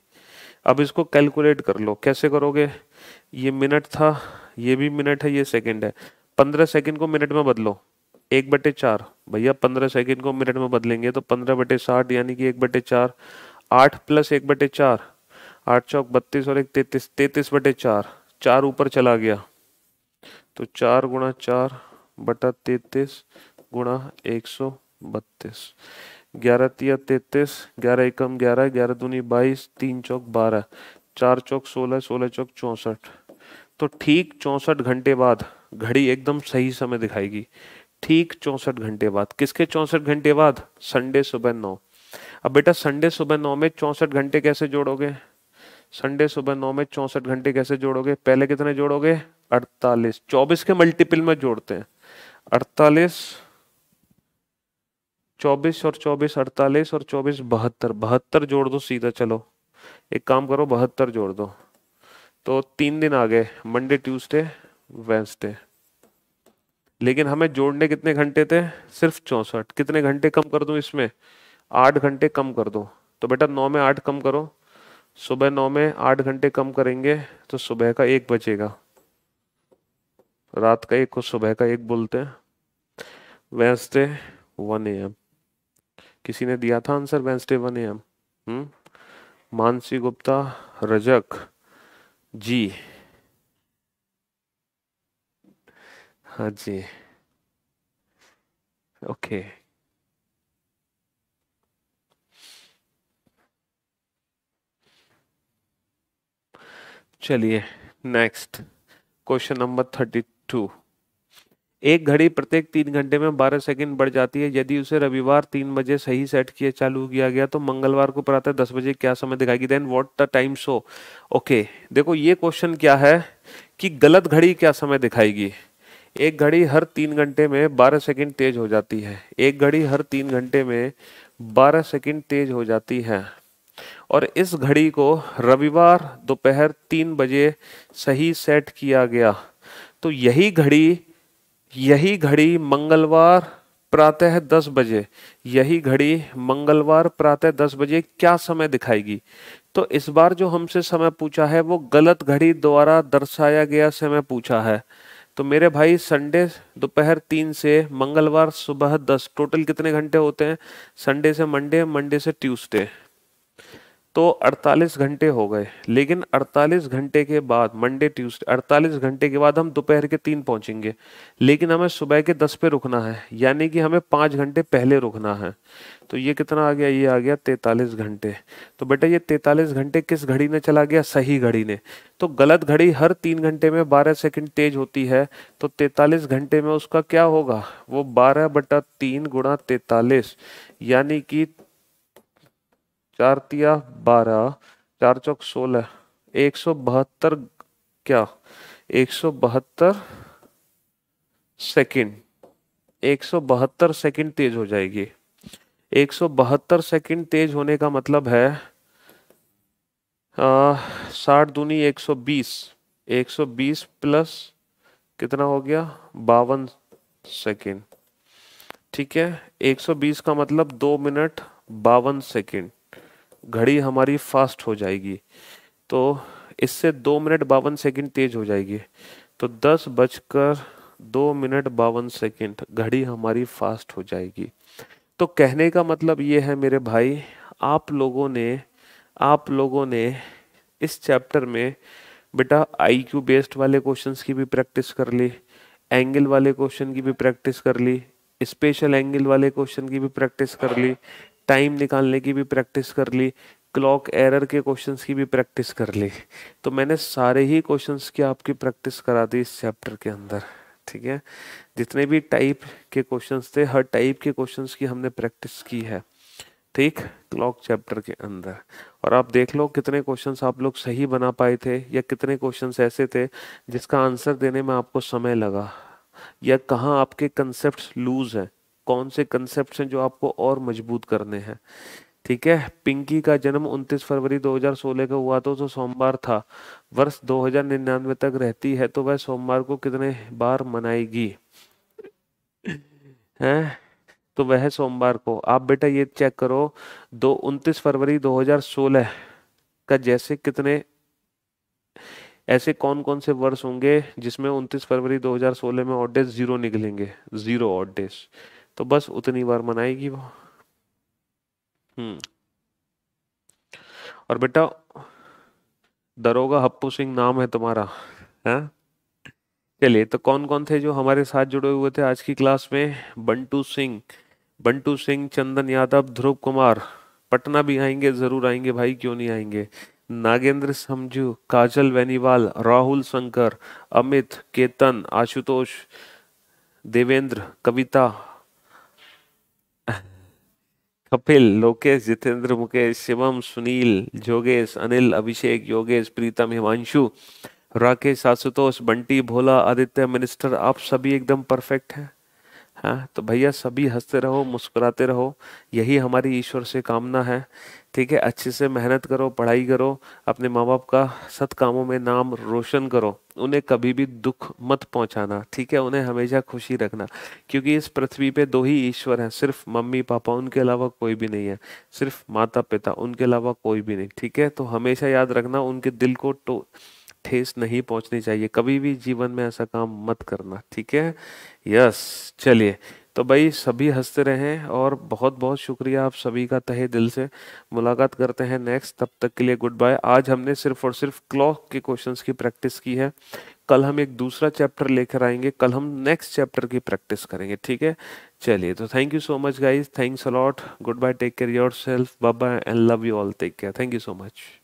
A: अब इसको कैलकुलेट कर लो कैसे करोगे ये मिनट था ये भी मिनट है ये सेकंड है पंद्रह सेकंड को मिनट में बदलो एक बटे चार भैया पंद्रह सेकंड को मिनट में बदलेंगे तो पंद्रह बटे साठ यानी कि एक बटे चार आठ प्लस एक बटे चार आठ चौक बत्तीस और एक तैतीस तैतीस बटे चार चार ऊपर चला गया तो चार गुणा चार बटा तैतीस गुणा एक सौ बत्तीस ग्यारह तिया तैतीस ग्यारह एकम ग्यारह ग्यारह दूनी बाईस तीन चौक बारह चार चौक सोलह सोलह चौक चौंसठ तो ठीक चौंसठ घंटे बाद घड़ी एकदम सही समय दिखाएगी ठीक चौंसठ घंटे बाद किसके चौंसठ घंटे बाद संडे सुबह नौ अब बेटा संडे सुबह नौ में चौंसठ घंटे कैसे जोड़ोगे संडे सुबह नौ में चौंसठ घंटे कैसे जोड़ोगे पहले कितने जोड़ोगे अड़तालीस चौबीस के मल्टीपल में जोड़ते हैं अड़तालीस चौबीस और चौबीस अड़तालीस और चौबीस बहत्तर बहत्तर जोड़ दो सीधा चलो एक काम करो बहत्तर जोड़ दो तो तीन दिन आ गए मंडे ट्यूसडे वेंसडे लेकिन हमें जोड़ने कितने घंटे थे सिर्फ चौंसठ कितने घंटे कम कर दूं इसमें आठ घंटे कम कर दो तो बेटा नौ में आठ कम करो सुबह नौ में आठ घंटे कम करेंगे तो सुबह का एक बचेगा रात का एक को सुबह का एक बोलते हैं वेंसडे वन ए एम किसी ने दिया था answer Wednesday one A M hmm? Mansi Gupta Rajak ji हाँ जी ओके चलिए next question number thirty two एक घड़ी प्रत्येक तीन घंटे में बारह सेकंड बढ़ जाती है यदि उसे रविवार तीन बजे सही सेट किया चालू किया गया तो मंगलवार को प्रातः दस बजे क्या समय दिखाएगी then what the time show okay देखो ये क्वेश्चन क्या है कि गलत घड़ी क्या समय दिखाएगी एक घड़ी हर तीन घंटे में बारह सेकेंड तेज हो जाती है एक घड़ी हर तीन घंटे में बारह सेकेंड तेज हो जाती है और इस घड़ी को रविवार दोपहर तीन बजे सही सेट किया गया तो यही घड़ी यही घड़ी मंगलवार प्रातः दस बजे यही घड़ी मंगलवार प्रातः दस बजे क्या समय दिखाएगी तो इस बार जो हमसे समय पूछा है वो गलत घड़ी द्वारा दर्शाया गया समय पूछा है तो मेरे भाई संडे दोपहर तीन से मंगलवार सुबह दस टोटल कितने घंटे होते हैं संडे से मंडे मंडे से ट्यूसडे तो 48 घंटे हो गए लेकिन 48 घंटे के बाद मंडे ट्यूसडे 48 घंटे के बाद हम दोपहर के तीन पहुंचेंगे लेकिन हमें सुबह के दस पे रुकना है यानी कि हमें पाँच घंटे पहले रुकना है तो ये कितना आ गया ये आ गया तैतालीस घंटे तो बेटा ये तैतालीस घंटे किस घड़ी ने चला गया सही घड़ी ने तो गलत घड़ी हर तीन घंटे में बारह सेकेंड तेज होती है तो तैतालीस घंटे में उसका क्या होगा वो बारह बटा तीन गुणा तैतालीस यानी कि चार तिया बारह चार चौक सोलह एक सौ बहत्तर क्या एक सौ बहत्तर सेकेंड एक सौ बहत्तर सेकेंड तेज हो जाएगी एक सौ बहत्तर सेकेंड तेज होने का मतलब है साठ दूनी एक सौ बीस एक सौ बीस प्लस कितना हो गया बावन सेकेंड ठीक है एक सौ बीस का मतलब दो मिनट बावन सेकेंड घड़ी हमारी फास्ट हो जाएगी तो इससे दो मिनट बावन सेकंड तेज हो जाएगी तो दस बजकर दो मिनट बावन सेकंड घड़ी हमारी फास्ट हो जाएगी तो कहने का मतलब ये है मेरे भाई आप लोगों ने आप लोगों ने इस चैप्टर में बेटा आई क्यू बेस्ड वाले क्वेश्चंस की भी प्रैक्टिस कर ली एंगल वाले क्वेश्चन की भी प्रैक्टिस कर ली स्पेशल एंगल वाले क्वेश्चन की भी प्रैक्टिस कर ली टाइम निकालने की भी प्रैक्टिस कर ली क्लॉक एरर के क्वेश्चंस की भी प्रैक्टिस कर ली तो मैंने सारे ही क्वेश्चंस की आपकी प्रैक्टिस करा दी इस चैप्टर के अंदर ठीक है जितने भी टाइप के क्वेश्चंस थे हर टाइप के क्वेश्चंस की हमने प्रैक्टिस की है ठीक क्लॉक चैप्टर के अंदर और आप देख लो कितने क्वेश्चंस आप लोग सही बना पाए थे या कितने क्वेश्चंस ऐसे थे जिसका आंसर देने में आपको समय लगा या कहाँ आपके कंसेप्ट लूज हैं कौन से कंसेप्ट हैं जो आपको और मजबूत करने हैं ठीक है पिंकी का जन्म 29 फरवरी 2016 को हुआ तो, तो सोमवार था वर्ष 2099 तक रहती है तो वह सोमवार को कितने बार मनाएगी हैं तो वह सोमवार को आप बेटा ये चेक करो दो उनतीस फरवरी 2016 का जैसे कितने ऐसे कौन कौन से वर्ष होंगे जिसमें 29 फरवरी 2016 में ऑड डेज जीरो निकलेंगे जीरो ऑड डेज तो बस उतनी बार मनाएगी वो हम्म और बेटा दरोगा हप्पू सिंह नाम है तुम्हारा है हाँ? चलिए तो कौन कौन थे जो हमारे साथ जुड़े हुए थे आज की क्लास में बंटू सिंह बंटू सिंह चंदन यादव ध्रुव कुमार पटना भी आएंगे जरूर आएंगे भाई क्यों नहीं आएंगे नागेंद्र समझू काजल वेनीवाल राहुल शंकर अमित केतन आशुतोष देवेंद्र कविता कपिल लोकेश जितेंद्र मुकेश शिवम सुनील जोगेश अनिल अभिषेक योगेश प्रीतम हिमांशु राकेश आशुतोष बंटी भोला आदित्य मिनिस्टर आप सभी एकदम परफेक्ट हैं हाँ तो भैया सभी हंसते रहो मुस्कुराते रहो यही हमारी ईश्वर से कामना है ठीक है अच्छे से मेहनत करो पढ़ाई करो अपने माँ बाप का सत कामों में नाम रोशन करो उन्हें कभी भी दुख मत पहुंचाना ठीक है उन्हें हमेशा खुशी रखना क्योंकि इस पृथ्वी पे दो ही ईश्वर हैं सिर्फ मम्मी पापा उनके अलावा कोई भी नहीं है सिर्फ माता पिता उनके अलावा कोई भी नहीं ठीक है तो हमेशा याद रखना उनके दिल को तो ठेस नहीं पहुंचनी चाहिए कभी भी जीवन में ऐसा काम मत करना ठीक है यस चलिए तो भाई सभी हंसते रहें और बहुत बहुत शुक्रिया आप सभी का तहे दिल से मुलाकात करते हैं नेक्स्ट तब तक के लिए गुड बाय आज हमने सिर्फ और सिर्फ क्लॉक के क्वेश्चंस की प्रैक्टिस की है कल हम एक दूसरा चैप्टर लेकर आएंगे कल हम नेक्स्ट चैप्टर की प्रैक्टिस करेंगे ठीक है चलिए तो thank you so much guys thanks a lot good bye take care yourself bye and love you all take care thank you so much